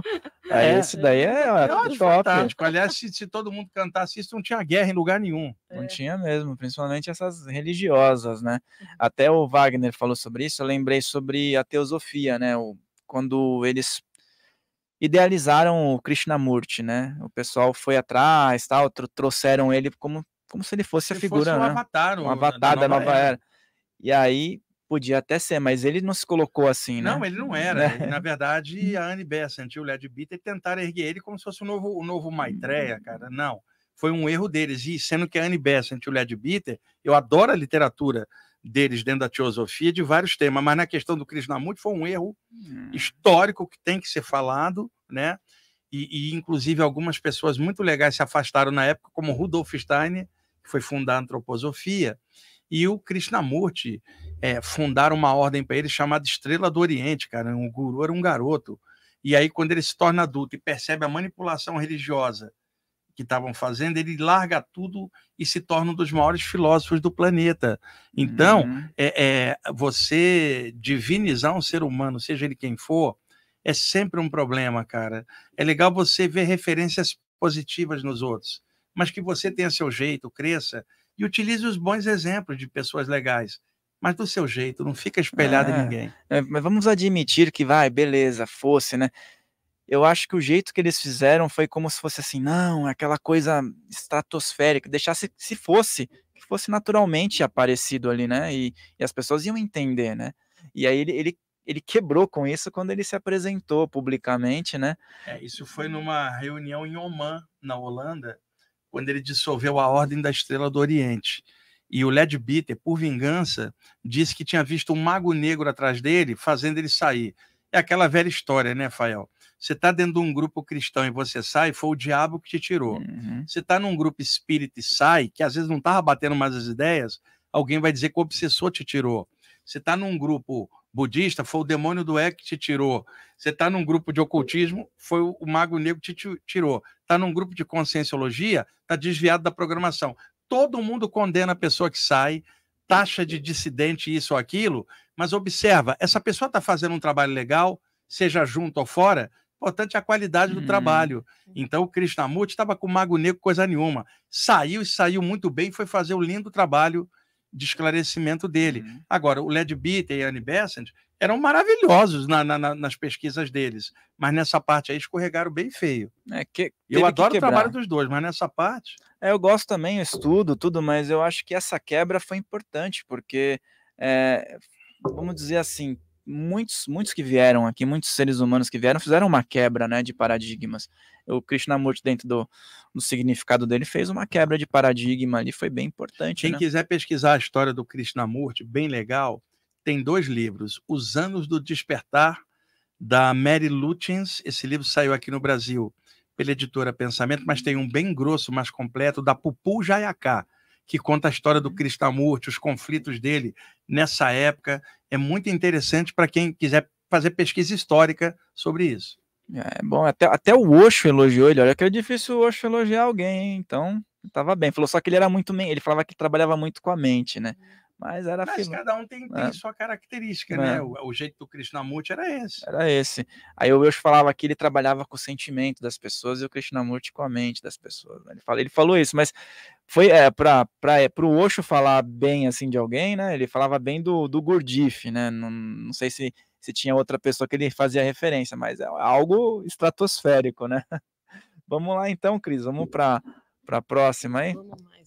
É, é, esse daí é, é, é top. É. fantástico. Aliás, se, se, todo mundo cantasse isso, não tinha guerra em lugar nenhum. Não tinha mesmo, principalmente essas religiosas, né? Até o Wagner falou sobre isso, eu lembrei sobre a teosofia, né? O, quando eles idealizaram o Krishnamurti, né? O pessoal foi atrás, tal, trouxeram ele como, como se ele fosse se a figura, fosse um né? Avatar, um avatar da nova, nova era. era. E aí podia até ser, mas ele não se colocou assim, né? Não, ele não era. Né? na verdade, a Anne Bessant e o Led Bitter tentaram erguer ele como se fosse o novo, o novo Maitreya, hum. cara. Não, foi um erro deles. E sendo que a Anne Bessant e o Led Bitter, eu adoro a literatura deles dentro da teosofia de vários temas, mas na questão do Krishnamurti foi um erro hum. histórico que tem que ser falado, né? E, e, inclusive algumas pessoas muito legais se afastaram na época, como Rudolf Steiner, que foi fundar a antroposofia, e o Krishnamurti é, fundaram uma ordem para ele chamada Estrela do Oriente, cara. O guru era um garoto. E aí, quando ele se torna adulto e percebe a manipulação religiosa que estavam fazendo, ele larga tudo e se torna um dos maiores filósofos do planeta. Então, uhum. é, é, você divinizar um ser humano, seja ele quem for, é sempre um problema, cara. É legal você ver referências positivas nos outros, mas que você tenha seu jeito, cresça e utilize os bons exemplos de pessoas legais mas do seu jeito, não fica espelhado é, em ninguém. É, mas vamos admitir que vai, beleza, fosse, né? eu acho que o jeito que eles fizeram foi como se fosse assim, não, aquela coisa estratosférica, deixasse, se fosse, que fosse naturalmente aparecido ali, né? E, e as pessoas iam entender, né? E aí ele, ele, ele, quebrou com isso quando ele se apresentou publicamente, né? É, isso foi numa reunião em Oman, na Holanda, quando ele dissolveu a Ordem da Estrela do Oriente. E o Led Bitter, por vingança, disse que tinha visto um mago negro atrás dele, fazendo ele sair. É aquela velha história, né, Fael? Você está dentro de um grupo cristão e você sai, foi o diabo que te tirou. Uhum. Você está num grupo espírita e sai, que às vezes não estava batendo mais as ideias, alguém vai dizer que o obsessor te tirou. Você está num grupo budista, foi o demônio do é que te tirou. Você está num grupo de ocultismo, foi o mago negro que te tirou. Está num grupo de conscienciologia, está desviado da programação. Todo mundo condena a pessoa que sai, taxa de dissidente isso ou aquilo, mas observa, essa pessoa está fazendo um trabalho legal, seja junto ou fora, importante é a qualidade do hum. trabalho. Então o Krishnamurti estava com Mago Negro coisa nenhuma. Saiu e saiu muito bem, foi fazer o um lindo trabalho de esclarecimento dele. Hum. Agora, o Led Bitter e a Annie Besant eram maravilhosos na, na, na, nas pesquisas deles, mas nessa parte aí escorregaram bem feio. É que, eu adoro que o trabalho dos dois, mas nessa parte. É, eu gosto também, eu estudo tudo, mas eu acho que essa quebra foi importante, porque, é, vamos dizer assim, muitos, muitos que vieram aqui, muitos seres humanos que vieram, fizeram uma quebra né, de paradigmas. O Krishnamurti, dentro do, do significado dele, fez uma quebra de paradigma ali, foi bem importante. Quem né? quiser pesquisar a história do Krishnamurti, bem legal, tem dois livros: Os Anos do Despertar, da Mary Lutins. Esse livro saiu aqui no Brasil pela editora Pensamento, mas tem um bem grosso, mais completo, da Pupu Jayaká que conta a história do Krishnamurti, uhum. os conflitos dele nessa época. É muito interessante para quem quiser fazer pesquisa histórica sobre isso. É bom, até, até o Osho elogiou ele. Olha que é difícil o Osho elogiar alguém, hein? então estava bem. Falou só que ele era muito. Ele falava que trabalhava muito com a mente, né? Uhum. Mas era Mas cada um tem, tem é. sua característica, né? é. né? O, o, jeito do Krishnamurti era esse. Era esse. Aí o Welsh falava que ele trabalhava com o sentimento das pessoas e o Krishnamurti com a mente das pessoas. Né? Ele, fala, ele falou isso, mas foi é, para é, o Osho falar bem assim de alguém, né? Ele falava bem do, do Gurdjieff, né? Não, não sei se, se tinha outra pessoa que ele fazia referência, mas é algo estratosférico, né? Vamos lá então, Cris, vamos para a próxima aí? Vamos mais.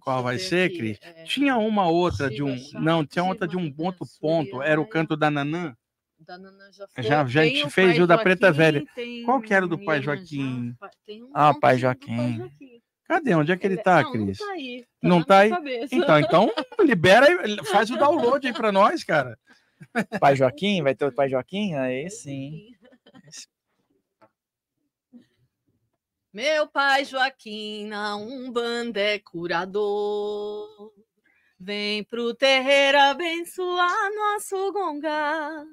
Qual vai ser, Cris? É... Tinha uma outra de um. Não, tinha outra de um ponto ponto. Era o canto da Nanã? Da Nanã já foi. Já, já a gente fez o da Preta Velha. Qual que era do Pai Joaquim? ah, Pai Joaquim. Cadê? Onde é que ele é, tá, não, Cris? Não tá aí. Tá não tá aí? Cabeça. Então, então, libera, faz o download aí para nós, cara. Pai Joaquim? Vai ter o Pai Joaquim? Aí sim. Meu pai Joaquim na Umbanda é curador. Vem pro terreiro abençoar nosso gongá.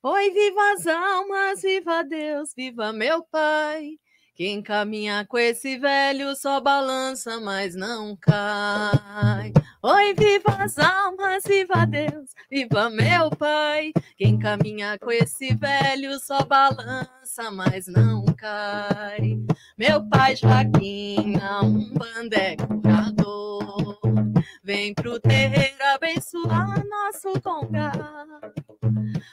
Oi, viva as almas, viva Deus, viva meu pai. Quem caminha com esse velho só balança, mas não cai. Oi, viva as almas, viva Deus, viva meu Pai. Quem caminha com esse velho só balança, mas não cai. Meu pai Joaquim, a um bando curador. Vem pro terreiro abençoar nosso conga.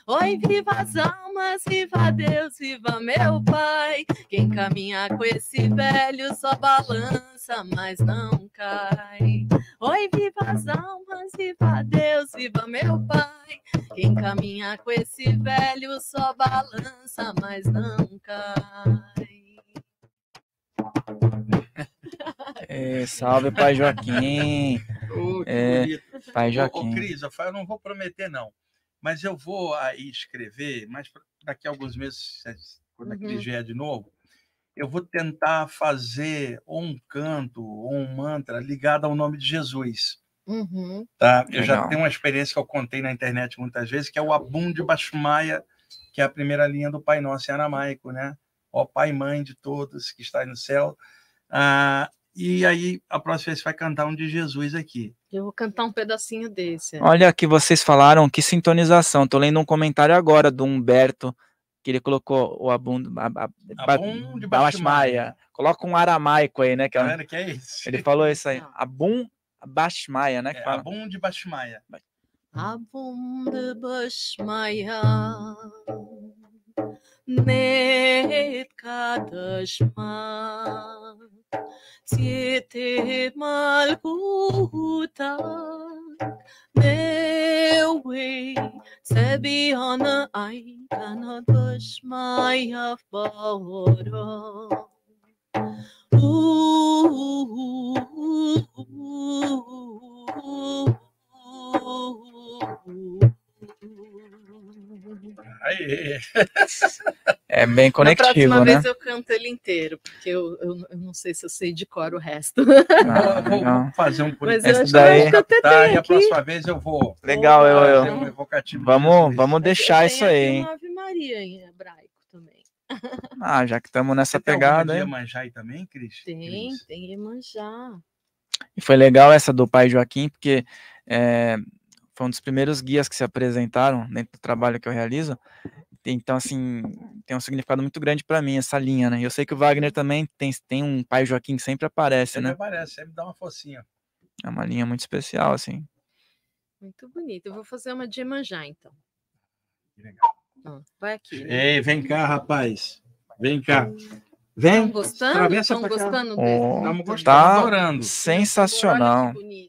Oi, viva as almas, viva Deus, viva meu Pai. Quem caminha com esse velho só balança, mas não cai. Oi, viva as almas, viva Deus, viva meu Pai. Quem caminha com esse velho só balança, mas não cai. É, salve, pai Joaquim. Oh, que é, bonito. Pai Joaquim. Ô, ô, Cris, eu, falo, eu não vou prometer, não. Mas eu vou aí escrever, mas daqui a alguns meses, quando a Cris uhum. vier de novo, eu vou tentar fazer ou um canto ou um mantra ligado ao nome de Jesus. Uhum. Tá? Eu Legal. já tenho uma experiência que eu contei na internet muitas vezes, que é o Abum de Bashmaia, que é a primeira linha do Pai Nosso em aramaico, né? Ó Pai Mãe de todos que está no céu, ah, e aí, a próxima vez você vai cantar um de Jesus aqui. Eu vou cantar um pedacinho desse. Olha que vocês falaram, que sintonização. Tô lendo um comentário agora do Humberto, que ele colocou o Abum de Bashmaia. Coloca um aramaico aí, né? Que, é tá que é isso? Ele falou isso aí. Não. Abum Bashmaia, né? é, fala. Abum de Bashmaia. Abum de Bashmaia. Siete malkutak newe sebi ana I cannot push my half bawra. Ooh, ooh. É bem conectivo, né? próxima vez eu canto ele inteiro, porque eu, eu, eu não sei se eu sei de cor o resto. Ah, vou ah, fazer um por isso daí. tá, e a próxima vez eu vou. Legal, eu, eu. Um vamos, vamos deixar isso aí. Ave Maria em hebraico também. Ah, já que estamos nessa Você pegada, hein? Tem Iemanjá aí também, Cris? Tem, Cris? tem Iemanjá. E foi legal essa do pai Joaquim, porque é, foi um dos primeiros guias que se apresentaram dentro do trabalho que eu realizo. Então, assim, tem um significado muito grande para mim essa linha, né? Eu sei que o Wagner também tem, tem um pai Joaquim que sempre aparece, sempre né? Sempre aparece, sempre dá uma focinha. É uma linha muito especial, assim. Muito bonito. Eu vou fazer uma de Emanjá, então. Que legal. vai aqui. Né? Ei, vem cá, rapaz. Vem cá. Vem. Estão gostando? Estão gostando dele? Estamos gostando, tá adorando. Sensacional. Olha bonito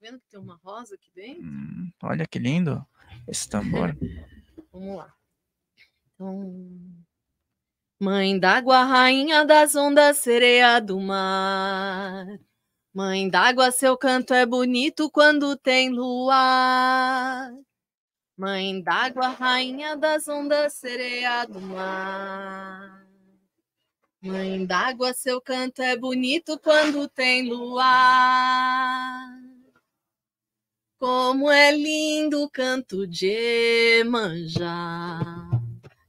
vendo que tem uma rosa aqui dentro? Hum, olha que lindo esse tambor. Vamos lá. Então. Mãe d'água, rainha das ondas, sereia do mar. Mãe d'água, seu canto é bonito quando tem luar. Mãe d'água, rainha das ondas, sereia do mar. Mãe d'água, seu canto é bonito quando tem luar. Como é lindo o canto de manjá,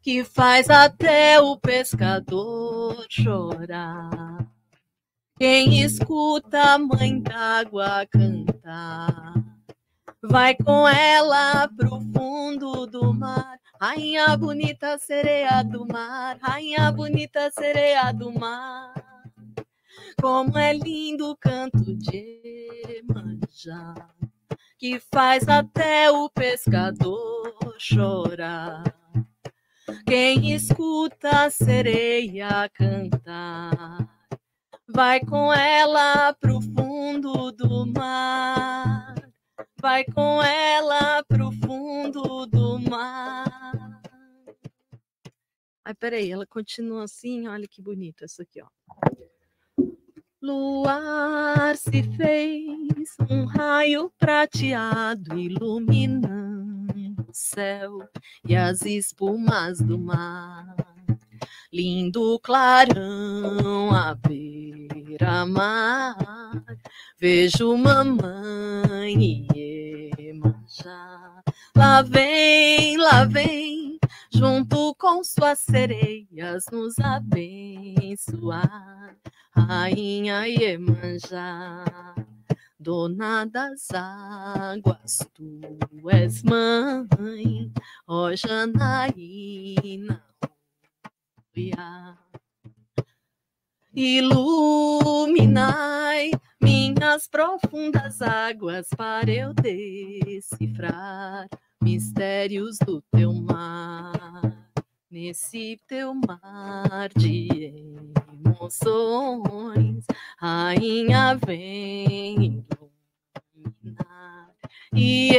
que faz até o pescador chorar. Quem escuta a mãe d'água cantar, vai com ela pro fundo do mar. Rainha bonita, sereia do mar, rainha bonita, sereia do mar. Como é lindo o canto de manjá que faz até o pescador chorar. Quem escuta a sereia cantar, vai com ela pro fundo do mar, vai com ela pro fundo do mar. Ai, peraí, ela continua assim, olha que bonito essa aqui, ó. Luar se fez um raio prateado iluminando céu e as espumas do mar. Lindo clarão à beira-mar, vejo mamãe e Iemanjá. Lá vem, lá vem, junto com suas sereias nos abençoar, Rainha Iemanjá. Dona das águas, tu és mãe, ó Janaína Iluminai minhas profundas águas para eu decifrar mistérios do teu mar. Nesse teu mar de emoções, rainha vem iluminar e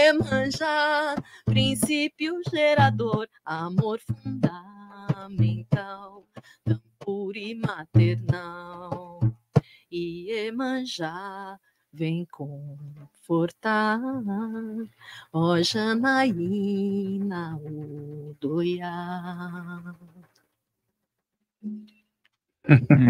emanjar, princípio gerador, amor fundamental, tão puro e maternal. E emanjar, vem confortar. Ó Janaína o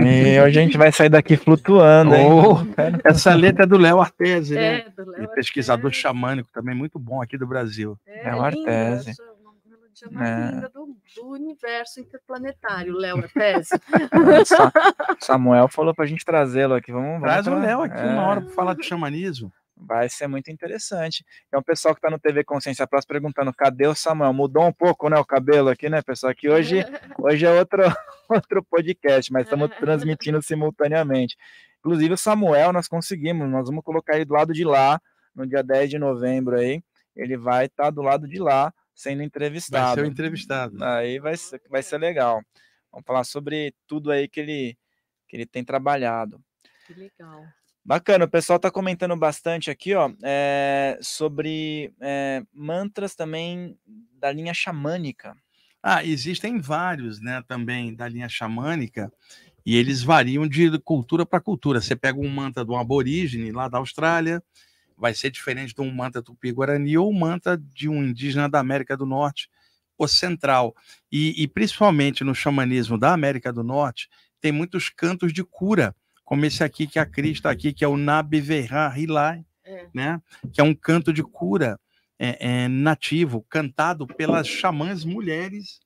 E a gente vai sair daqui flutuando, oh, essa letra é do Léo Artese, né? é, né? Do Léo pesquisador Artese. xamânico também muito bom aqui do Brasil. É, Léo Artese. Lindo, gente, a mais é... Né. linda do, do, universo interplanetário, Léo Arpés. É é, Samuel falou para a gente trazê-lo aqui. Vamos, Traz vamos o Léo aqui é... uma hora para falar de xamanismo. Vai ser muito interessante. Então, um pessoal que está no TV Consciência Plus perguntando: cadê o Samuel? Mudou um pouco né, o cabelo aqui, né, pessoal? Que hoje, hoje é outro, outro podcast, mas estamos transmitindo simultaneamente. Inclusive, o Samuel, nós conseguimos, nós vamos colocar ele do lado de lá, no dia 10 de novembro aí. Ele vai estar tá do lado de lá sendo entrevistado. Vai ser o entrevistado. Aí vai ser, vai ser legal. Vamos falar sobre tudo aí que ele, que ele tem trabalhado. Que legal. Bacana, o pessoal está comentando bastante aqui, ó, é, sobre é, mantras também da linha xamânica. Ah, existem vários, né, também da linha xamânica, e eles variam de cultura para cultura. Você pega um mantra do aborígene lá da Austrália, vai ser diferente de um manta tupi-guarani ou manta de um indígena da América do Norte ou Central. E, e principalmente no xamanismo da América do Norte, tem muitos cantos de cura, como esse aqui que a Cris está aqui, que é o Nabiverra Hilai, é. né? que é um canto de cura é, é, nativo, cantado pelas xamãs mulheres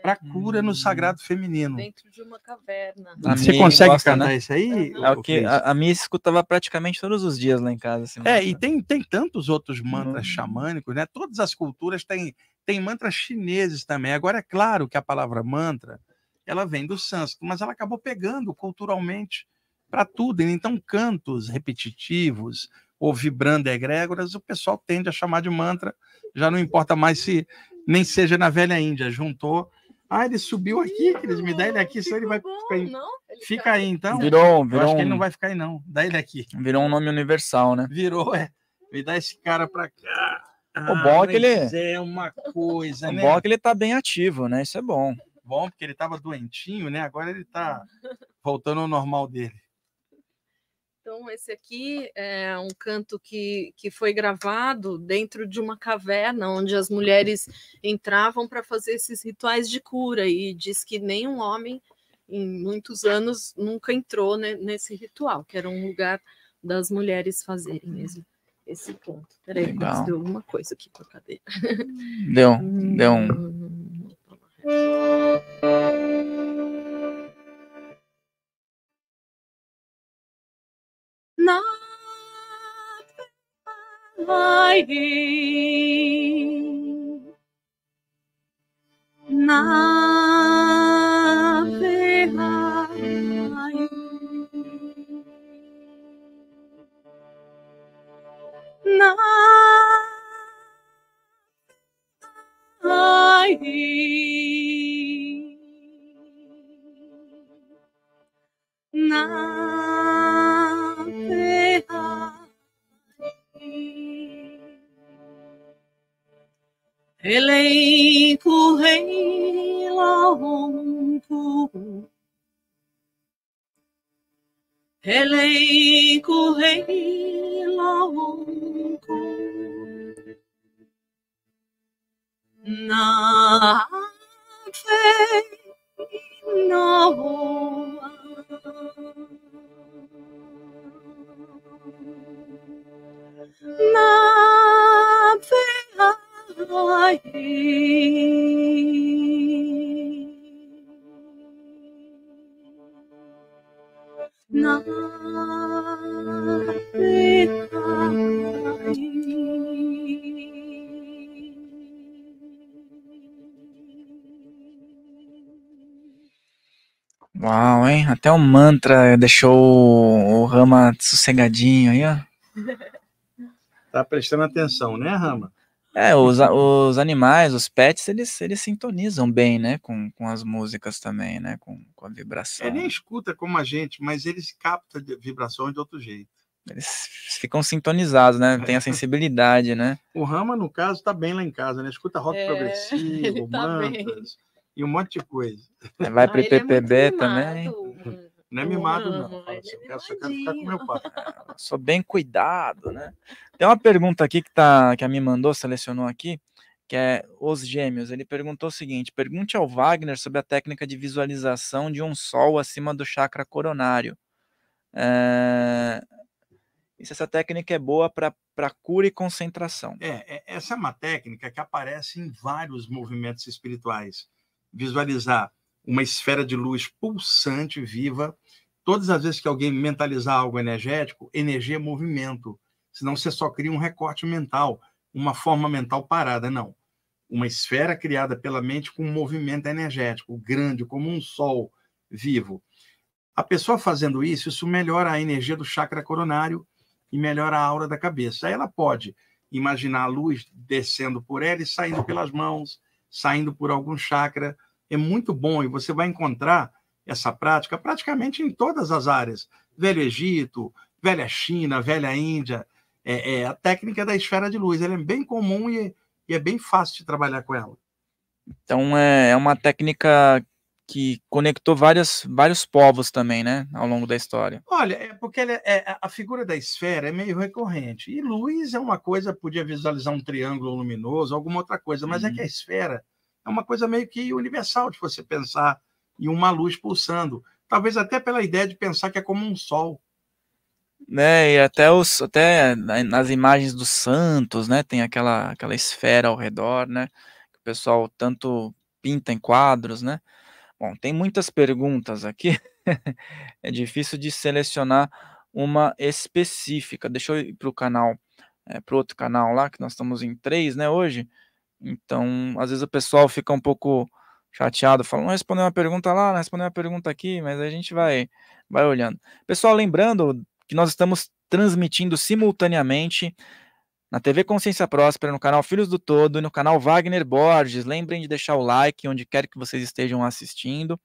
para cura no sagrado feminino. Dentro de uma caverna. Você consegue gosta, cantar isso né? né? aí? É, né? é o que a, a minha escutava praticamente todos os dias lá em casa. Assim, é, e tem, tem tantos outros mantras uhum. xamânicos, né? Todas as culturas têm, têm mantras chineses também. Agora, é claro que a palavra mantra, ela vem do sânscrito, mas ela acabou pegando culturalmente para tudo. Então, cantos repetitivos ou vibrando egrégoras, o pessoal tende a chamar de mantra, já não importa mais se nem seja na velha Índia, juntou ah, ele subiu aqui, que eles me dão ele aqui, senão ele vai bom, ficar aí. Não, fica aí, então. Virou, virou. Eu acho que ele não vai ficar aí, não. Dá ele aqui. Virou um nome universal, né? Virou, é. Me dá esse cara pra cá. o bom é que ele. É uma coisa, o né? O bom é que ele tá bem ativo, né? Isso é bom. Bom, porque ele tava doentinho, né? Agora ele tá voltando ao normal dele. Então, esse aqui é um canto que, que foi gravado dentro de uma caverna onde as mulheres entravam para fazer esses rituais de cura, e diz que nenhum homem, em muitos anos, nunca entrou né, nesse ritual, que era um lugar das mulheres fazerem mesmo esse canto. Peraí, Legal. deu alguma coisa aqui com a cadeira. Deu, deu um. Hum, vai rei na ferrai na ferrai na eleiko heila honpu. Eleiko Na fe na hoa. Na fe na lying. Na Uau, hein? Até o mantra deixou o Rama sossegadinho aí, ó. Tá prestando atenção, né, Rama? É, os, os animais, os pets, eles, eles sintonizam bem, né? Com, com as músicas também, né? Com, com a vibração. Ele nem escuta como a gente, mas eles captam vibrações de outro jeito. Eles ficam sintonizados, né? Tem a é. sensibilidade, né? O Rama, no caso, tá bem lá em casa, né? Escuta rock é, progressivo, tá mantas bem. e um monte de coisa. É, vai para o é também. Não é mimado, não. É Só assim, eu quero ficar com meu pai. Sou bem cuidado, né? Tem uma pergunta aqui que, tá, que a me mandou, selecionou aqui, que é Os Gêmeos. Ele perguntou o seguinte: pergunte ao Wagner sobre a técnica de visualização de um sol acima do chakra coronário. É... E se essa técnica é boa para cura e concentração. É, é, essa é uma técnica que aparece em vários movimentos espirituais. Visualizar uma esfera de luz pulsante, viva. Todas as vezes que alguém mentalizar algo energético, energia é movimento senão você só cria um recorte mental, uma forma mental parada, não. Uma esfera criada pela mente com um movimento energético grande, como um sol vivo. A pessoa fazendo isso, isso melhora a energia do chakra coronário e melhora a aura da cabeça. Aí ela pode imaginar a luz descendo por ela e saindo pelas mãos, saindo por algum chakra. É muito bom e você vai encontrar essa prática praticamente em todas as áreas. Velho Egito, velha China, velha Índia, é, é, a técnica da esfera de luz. Ela é bem comum e, e é bem fácil de trabalhar com ela. Então é, é uma técnica que conectou várias, vários povos também, né, ao longo da história. Olha, é porque ela, é, é a figura da esfera é meio recorrente. E luz é uma coisa, podia visualizar um triângulo luminoso, alguma outra coisa, mas uhum. é que a uhum. esfera é uma coisa meio que universal de você pensar em uma luz pulsando. Talvez até pela ideia de pensar que é como um sol né? E até os até nas imagens dos santos, né? Tem aquela aquela esfera ao redor, né? Que o pessoal tanto pinta em quadros, né? Bom, tem muitas perguntas aqui. é difícil de selecionar uma específica. Deixa eu ir para o canal, é, para outro canal lá que nós estamos em três, né? Hoje. Então, às vezes o pessoal fica um pouco chateado, fala, não respondeu uma pergunta lá, não respondeu uma pergunta aqui, mas a gente vai vai olhando. Pessoal, lembrando, que nós estamos transmitindo simultaneamente na TV Consciência Próspera, no canal Filhos do Todo e no canal Wagner Borges. Lembrem de deixar o like onde quer que vocês estejam assistindo,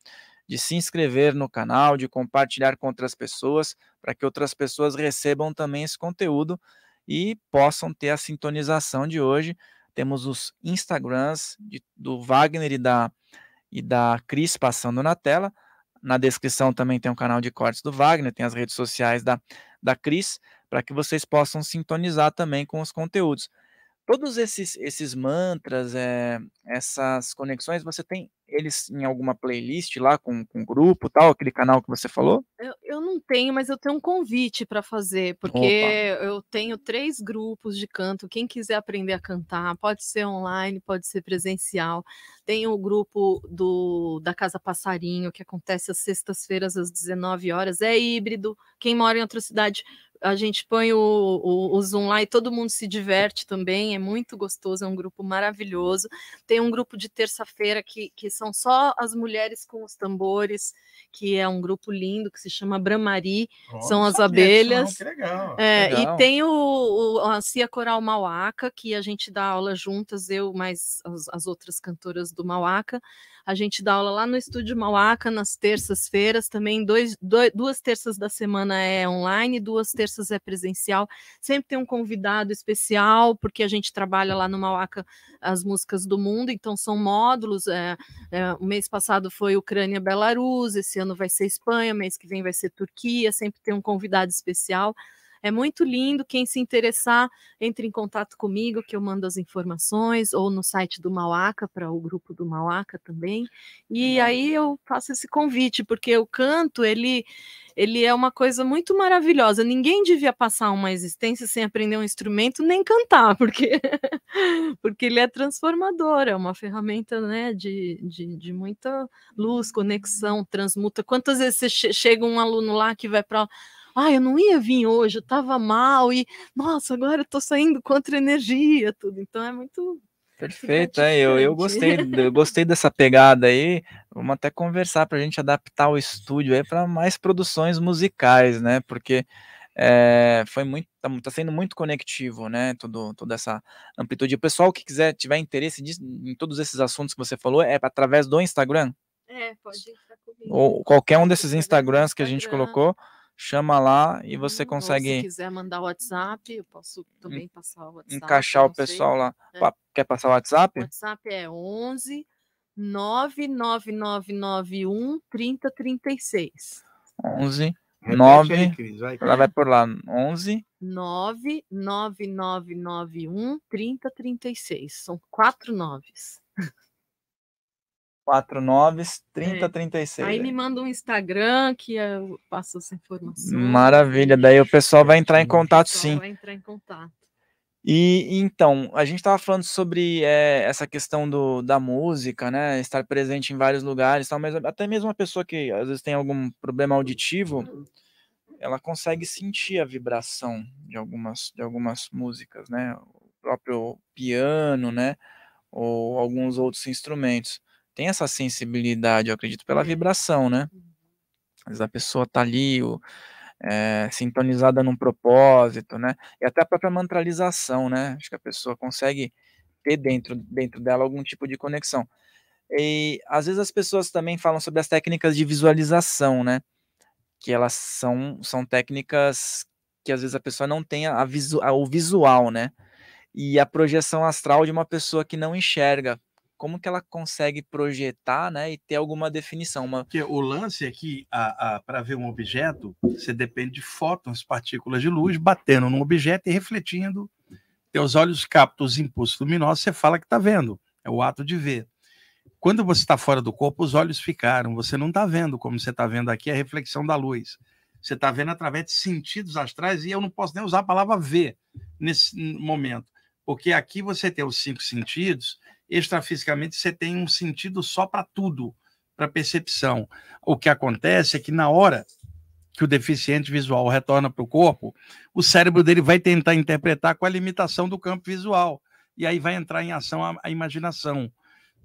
de se inscrever no canal, de compartilhar com outras pessoas, para que outras pessoas recebam também esse conteúdo e possam ter a sintonização de hoje. Temos os Instagrams de, do Wagner e da, e da Cris passando na tela, na descrição também tem o um canal de cortes do Wagner, tem as redes sociais da, da Cris, para que vocês possam sintonizar também com os conteúdos todos esses, esses mantras, é, essas conexões, você tem eles em alguma playlist lá com, com grupo tal, aquele canal que você falou? Eu, eu não tenho, mas eu tenho um convite para fazer, porque Opa. eu tenho três grupos de canto. Quem quiser aprender a cantar, pode ser online, pode ser presencial. Tem o grupo do da Casa Passarinho, que acontece às sextas-feiras às 19 horas, é híbrido. Quem mora em outra cidade a gente põe o, o, o, Zoom lá e todo mundo se diverte também, é muito gostoso, é um grupo maravilhoso. Tem um grupo de terça-feira que, que são só as mulheres com os tambores, que é um grupo lindo que se chama Bramari, oh, são as abelhas. que legal, é, legal. E tem o, o, a Cia Coral Mauaca, que a gente dá aula juntas, eu mais as, as outras cantoras do Mauaca. A gente dá aula lá no Estúdio Mauaca nas terças-feiras, também dois, dois, duas terças da semana é online, duas terças é presencial. Sempre tem um convidado especial, porque a gente trabalha lá no Mauaca as músicas do mundo, então são módulos. É, é, o mês passado foi Ucrânia, Belarus, esse ano vai ser Espanha, mês que vem vai ser Turquia, sempre tem um convidado especial. É muito lindo. Quem se interessar, entre em contato comigo, que eu mando as informações, ou no site do Mauaca, para o grupo do Mauaca também. E aí eu faço esse convite, porque o canto, ele ele é uma coisa muito maravilhosa. Ninguém devia passar uma existência sem aprender um instrumento nem cantar, porque, porque ele é transformador, é uma ferramenta né, de, de, de muita luz, conexão, transmuta. Quantas vezes chega um aluno lá que vai para ah, eu não ia vir hoje, eu estava mal, e nossa, agora eu tô saindo contra energia, tudo. Então é muito. Perfeito, é, eu, eu gostei, eu gostei dessa pegada aí. Vamos até conversar para a gente adaptar o estúdio aí para mais produções musicais, né? Porque é, foi muito tá, tá, sendo muito conectivo né todo, toda essa amplitude o pessoal que quiser tiver interesse em todos esses assuntos que você falou é através do Instagram é pode entrar comigo ou qualquer um desses Instagrams que a gente colocou chama lá e você consegue. Uhum. Ou se quiser mandar o WhatsApp, eu posso também uhum. passar o WhatsApp. Encaixar o pessoal sei. lá. É. Quer passar o WhatsApp? O WhatsApp é 11 99991 3036. 11 9. Aí, ela vai por lá. 11 99991 3036. São quatro noves. 493036. É. Aí né? me manda um Instagram que eu passo essa informação. Maravilha, daí o pessoal vai entrar em contato sim. Vai entrar em contato. E então, a gente estava falando sobre é, essa questão do, da música, né? Estar presente em vários lugares, tal, mas até mesmo uma pessoa que às vezes tem algum problema auditivo, ela consegue sentir a vibração de algumas, de algumas músicas, né? O próprio piano, né? Ou alguns outros instrumentos tem essa sensibilidade, eu acredito, pela vibração, né? Às vezes a pessoa tá ali, o, é, sintonizada num propósito, né? E até a própria mantralização, né? Acho que a pessoa consegue ter dentro, dentro dela algum tipo de conexão. E às vezes as pessoas também falam sobre as técnicas de visualização, né? Que elas são, são técnicas que às vezes a pessoa não tem a a, o visual, né? E a projeção astral de uma pessoa que não enxerga como que ela consegue projetar né, e ter alguma definição. Uma... Porque o lance é que para ver um objeto, você depende de fótons, partículas de luz, batendo num objeto e refletindo. Teus olhos captam os impulsos luminosos, você fala que está vendo. É o ato de ver. Quando você está fora do corpo, os olhos ficaram. Você não está vendo como você está vendo aqui a reflexão da luz. Você está vendo através de sentidos astrais e eu não posso nem usar a palavra ver nesse momento, porque aqui você tem os cinco sentidos extrafisicamente você tem um sentido só para tudo, para percepção. O que acontece é que na hora que o deficiente visual retorna para o corpo, o cérebro dele vai tentar interpretar com a limitação do campo visual. E aí vai entrar em ação a, a imaginação,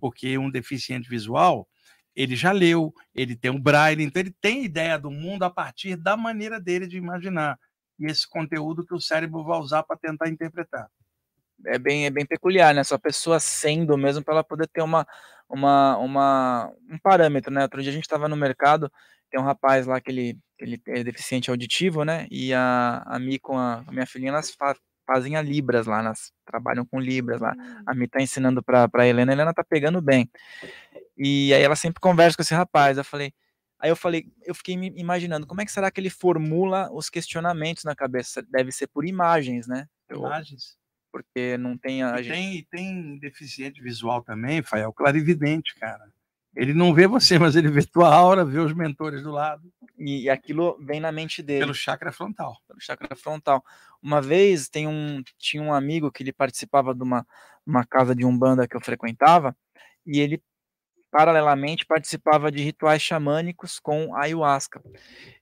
porque um deficiente visual, ele já leu, ele tem o um braille, então ele tem ideia do mundo a partir da maneira dele de imaginar. E esse conteúdo que o cérebro vai usar para tentar interpretar é bem, é bem peculiar, né? Só a pessoa sendo mesmo para ela poder ter uma, uma, uma, um parâmetro, né? Outro dia a gente estava no mercado, tem um rapaz lá que ele, ele é deficiente auditivo, né? E a, a Mi com a, a minha filhinha, elas fa fazem a Libras lá, elas trabalham com Libras lá. A hum. Mi tá ensinando para a Helena, a Helena tá pegando bem. E aí ela sempre conversa com esse rapaz. Eu falei, Aí eu falei, eu fiquei me imaginando, como é que será que ele formula os questionamentos na cabeça? Deve ser por imagens, né? Imagens porque não tem a gente... tem, tem deficiente visual também, Fael, é o clarividente, cara. Ele não vê você, mas ele vê tua aura, vê os mentores do lado. E, e aquilo vem na mente dele. Pelo chakra frontal. Pelo chakra frontal. Uma vez tem um, tinha um amigo que ele participava de uma, uma casa de umbanda que eu frequentava, e ele paralelamente participava de rituais xamânicos com ayahuasca.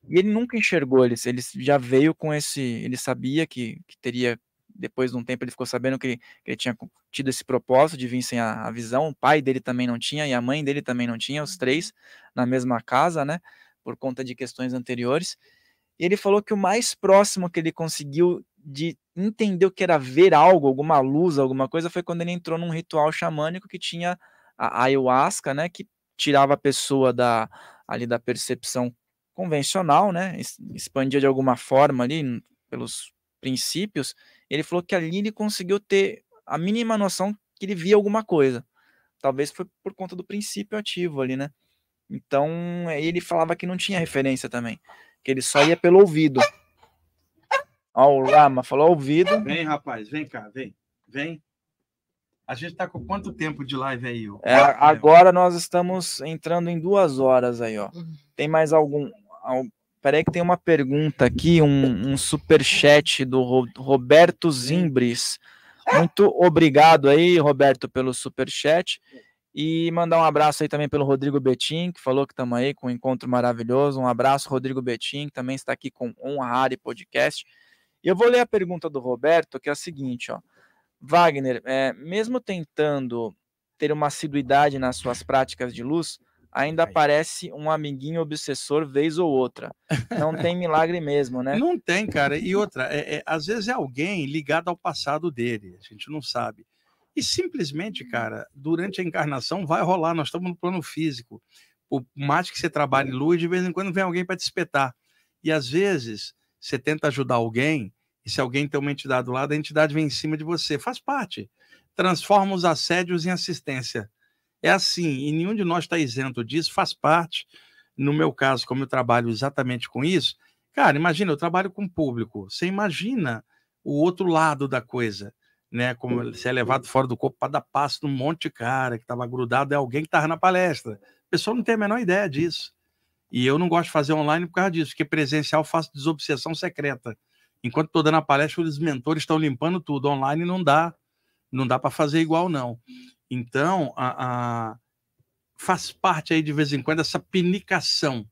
E ele nunca enxergou eles, ele já veio com esse, ele sabia que, que teria depois de um tempo ele ficou sabendo que, ele tinha tido esse propósito de vir sem a, a, visão, o pai dele também não tinha e a mãe dele também não tinha, os uhum. três na mesma casa, né, por conta de questões anteriores. E ele falou que o mais próximo que ele conseguiu de entender o que era ver algo, alguma luz, alguma coisa, foi quando ele entrou num ritual xamânico que tinha a ayahuasca, né, que tirava a pessoa da ali da percepção convencional, né, expandia de alguma forma ali pelos princípios ele falou que ali ele conseguiu ter a mínima noção que ele via alguma coisa. Talvez foi por conta do princípio ativo ali, né? Então, ele falava que não tinha referência também, que ele só ia pelo ouvido. Ó, o Rama falou ouvido. Vem, rapaz, vem cá, vem, vem. A gente tá com quanto tempo de live aí? Ó? É, agora nós estamos entrando em duas horas aí, ó. Uhum. Tem mais algum, Peraí que tem uma pergunta aqui, um, um super chat do Roberto Zimbres. Muito obrigado aí, Roberto, pelo super chat. E mandar um abraço aí também pelo Rodrigo Betim, que falou que estamos aí com um encontro maravilhoso. Um abraço, Rodrigo Betim, que também está aqui com Honrari Podcast. E eu vou ler a pergunta do Roberto, que é a seguinte, ó. Wagner, é, mesmo tentando ter uma assiduidade nas suas práticas de luz, ainda aparece um amiguinho obsessor vez ou outra. Não tem milagre mesmo, né? Não tem, cara. E outra, é, é, às vezes é alguém ligado ao passado dele, a gente não sabe. E simplesmente, uhum. cara, durante a encarnação vai rolar, nós estamos no plano físico. Por mais que você trabalhe uhum. luz, de vez em quando vem alguém para te espetar. E às vezes você tenta ajudar alguém, e se alguém tem uma entidade do lado, a entidade vem em cima de você. Faz parte. Transforma os assédios em assistência. É assim, e nenhum de nós está isento disso, faz parte. No meu caso, como eu trabalho exatamente com isso, cara, imagina, eu trabalho com público, você imagina o outro lado da coisa, né? Como ser é levado fora do corpo para dar passo num monte de cara que estava grudado, é alguém que estava na palestra. O pessoal não tem a menor ideia disso. E eu não gosto de fazer online por causa disso, porque presencial eu faço desobsessão secreta. Enquanto estou dando a palestra, os mentores estão limpando tudo. Online não dá, não dá para fazer igual, não. Então, a, a, faz parte aí de vez em quando essa pinicação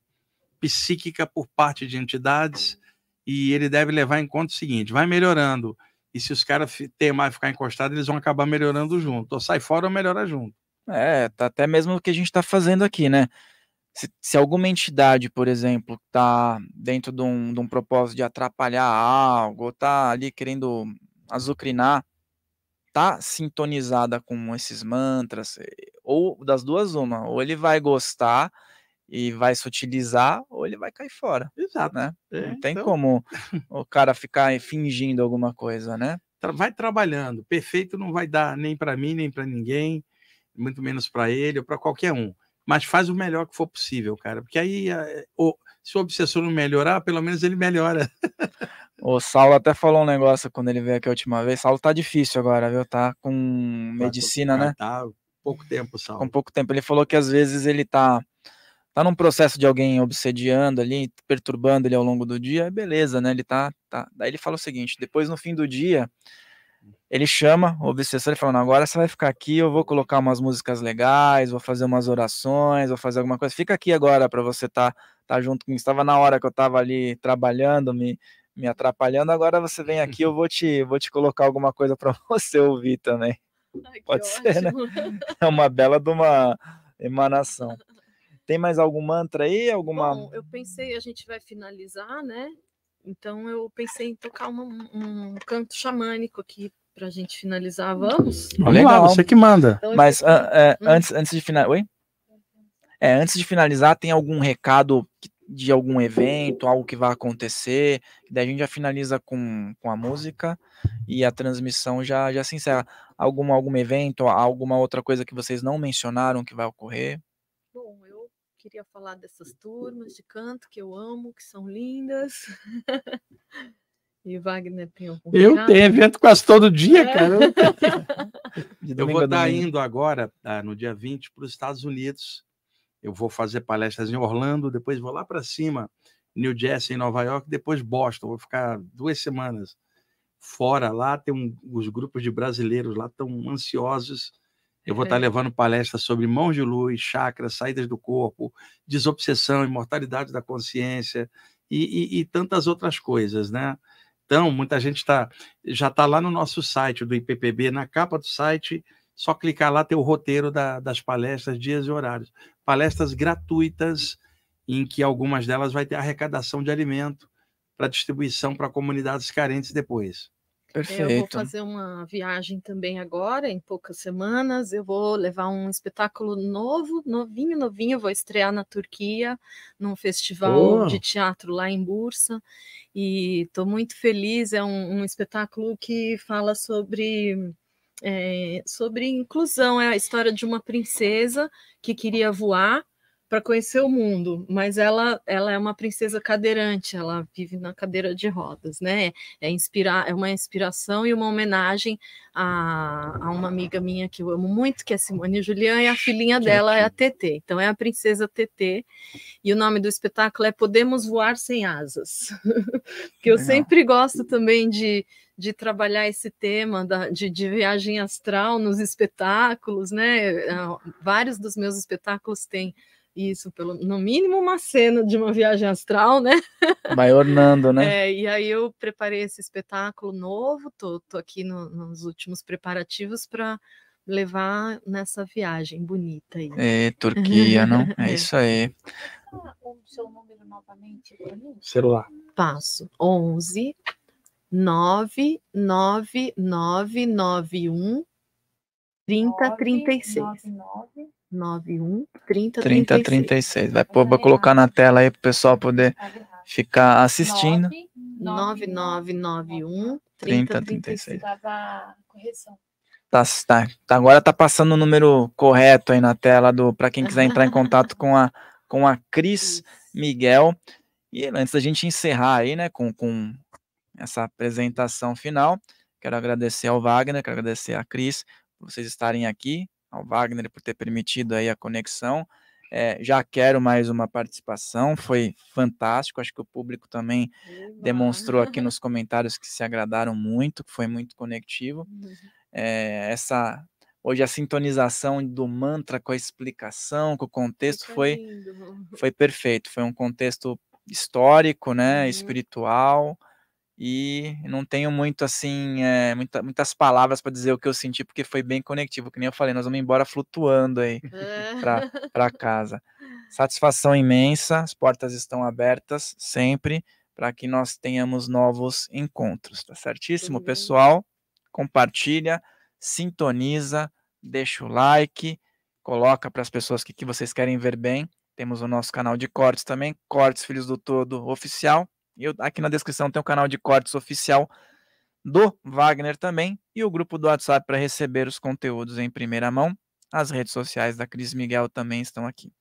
psíquica por parte de entidades e ele deve levar em conta o seguinte: vai melhorando. E se os caras mais ficar encostados, eles vão acabar melhorando junto. Ou sai fora ou melhora junto. É, tá até mesmo o que a gente está fazendo aqui, né? Se, se, alguma entidade, por exemplo, está dentro de um, de um propósito de atrapalhar algo, ou está ali querendo azucrinar, tá sintonizada com esses mantras, eh, ou das duas uma, ou ele vai gostar e vai se utilizar, ou ele vai cair fora. Exato. Né? É, Não tem então... como o cara ficar eh, fingindo alguma coisa, né? Vai trabalhando. Perfeito não vai dar nem para mim, nem para ninguém, muito menos para ele ou para qualquer um. Mas faz o melhor que for possível, cara. Porque aí, eh, se o obsessor não melhorar, pelo menos ele melhora. O Saulo até falou um negócio quando ele veio aqui a última vez. Saulo tá difícil agora, viu? Tá com tá, medicina, né? Tá pouco tempo, Saulo. Com pouco tempo. Ele falou que às vezes ele tá tá num processo de alguém obsediando ali, perturbando ele ao longo do dia, beleza, né? Ele tá, tá. Daí ele fala o seguinte: depois no fim do dia, ele chama o obsessor e fala: agora você vai ficar aqui, eu vou colocar umas músicas legais, vou fazer umas orações, vou fazer alguma coisa. Fica aqui agora para você tá, tá junto comigo. Estava na hora que eu estava ali trabalhando, me, me atrapalhando. Agora você vem aqui, eu vou te, vou te colocar alguma coisa para você ouvir também. Ai, Pode ser, né? ótimo. né? É uma bela de uma emanação. Tem mais algum mantra aí? Alguma... Bom, eu pensei, a gente vai finalizar, né? Então eu pensei em tocar um canto xamânico aqui para a gente finalizar. Vamos? Legal, você que manda. Então, Mas ah, é, hum. antes, antes de finalizar. Oi? É, antes de finalizar, tem algum recado que de algum evento, algo que vai acontecer. Daí a gente já finaliza com, com a música e a transmissão já, já se encerra. Algum, algum evento, alguma outra coisa que vocês não mencionaram que vai ocorrer? Bom, eu queria falar dessas turmas de canto que eu amo, que são lindas. E Wagner tem algum Eu caso? tenho evento quase todo dia, é. cara. Eu, eu vou estar é tá indo agora, ah, no dia 20, para os Estados Unidos eu vou fazer palestras em Orlando, depois vou lá para cima, New Jersey, em Nova York, depois Boston, vou ficar duas semanas fora lá, tem um, os grupos de brasileiros lá tão ansiosos, eu vou estar é. tá uhum. levando palestras sobre mãos de luz, chakras, saídas do corpo, desobsessão, imortalidade da consciência e, e, e tantas outras coisas, né? Então, muita gente tá, já está lá no nosso site do IPPB, na capa do site, só clicar lá, tem o roteiro da, das palestras, dias e horários palestras gratuitas, em que algumas delas vai ter arrecadação de alimento para distribuição para comunidades carentes depois. Perfeito. É, eu vou fazer uma viagem também agora, em poucas semanas. Eu vou levar um espetáculo novo, novinho, novinho. Eu vou estrear na Turquia, num festival oh. de teatro lá em Bursa. E estou muito feliz. É um, um espetáculo que fala sobre é, sobre inclusão. É a história de uma princesa que queria voar para conhecer o mundo, mas ela, ela é uma princesa cadeirante, ela vive na cadeira de rodas, né? É, inspirar, é uma inspiração e uma homenagem a, a uma amiga minha que eu amo muito, que é Simone Julian, e a filhinha dela é a TT. Então é a princesa TT, e o nome do espetáculo é Podemos Voar Sem Asas. que eu sempre gosto também de, de trabalhar esse tema da, de, de, viagem astral nos espetáculos, né? Ah, vários dos meus espetáculos têm isso, pelo, no mínimo uma cena de uma viagem astral, né? Vai ornando, né? É, e aí eu preparei esse espetáculo novo, tô, tô aqui no, nos últimos preparativos para levar nessa viagem bonita aí. É, Turquia, não? É, é. isso aí. o seu número novamente, Celular. Passo 11 99991 3036. 91 3036. 3036. Vai, pô, vou colocar na tela aí para o pessoal poder ficar assistindo. 9991 3036. Tá, tá, tá, agora tá passando o número correto aí na tela do para quem quiser entrar em contato com a com a Cris Miguel. E antes da gente encerrar aí, né, com, com essa apresentação final. Quero agradecer ao Wagner, quero agradecer a Cris por vocês estarem aqui, ao Wagner por ter permitido aí a conexão. É, já quero mais uma participação, foi fantástico. Acho que o público também Eba. demonstrou aqui nos comentários que se agradaram muito, que foi muito conectivo. Uhum. É, essa hoje a sintonização do mantra com a explicação, com o contexto foi foi perfeito. Foi um contexto histórico, né, uhum. espiritual e não tenho muito assim é, muita, muitas palavras para dizer o que eu senti porque foi bem conectivo que nem eu falei nós vamos embora flutuando aí ah. para casa satisfação imensa as portas estão abertas sempre para que nós tenhamos novos encontros tá certíssimo uhum. pessoal compartilha sintoniza deixa o like coloca para as pessoas que, que vocês querem ver bem temos o nosso canal de cortes também cortes filhos do todo oficial eu, aqui na descrição tem o canal de cortes oficial do Wagner também e o grupo do WhatsApp para receber os conteúdos em primeira mão. As redes sociais da Cris Miguel também estão aqui.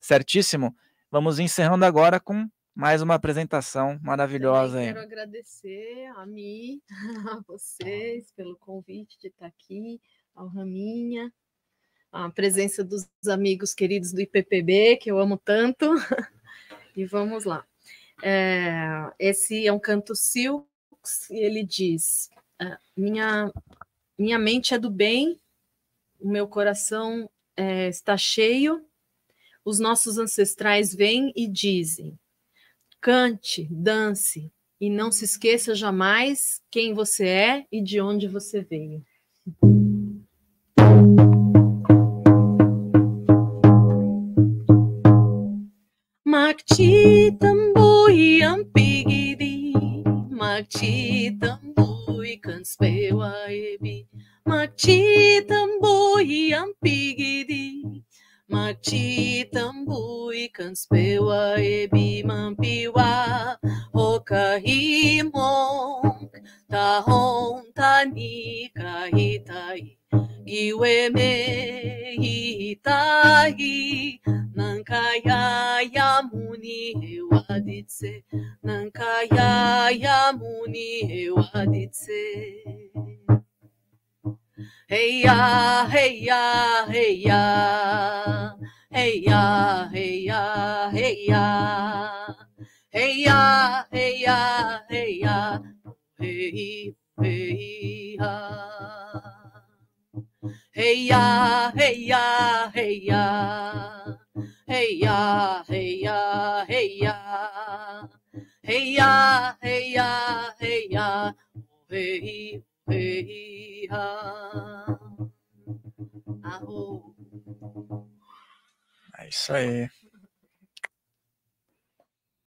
Certíssimo? Vamos encerrando agora com mais uma apresentação maravilhosa. Aí. quero agradecer a mim, a vocês pelo convite de estar aqui, ao Raminha, a presença dos amigos queridos do IPPB, que eu amo tanto. E vamos lá. É, esse é um canto Silks e ele diz: ah, minha, minha mente é do bem, o meu coração é, está cheio, os nossos ancestrais vêm e dizem: cante, dance, e não se esqueça jamais quem você é e de onde você veio. Mactita tambui kanspewa ebi. Machitambui ampigidi. tambui kanspewa ebi mampiwa. Okahimon ta hon ta ni ka hitai iwe me ya nankaya yamuni hewaditse nankaya yamuni hewaditse Hey ya, hey ya, hey ya, hey ya, hey ya, hey ya, hey ya, hey ya, hey ya. Hey, hey, ah. Hey, ah, hey, ah, hey, ah. Hey, ah, hey, ah, hey, ah. Hey, hey, Hey, hey, ah. É isso aí.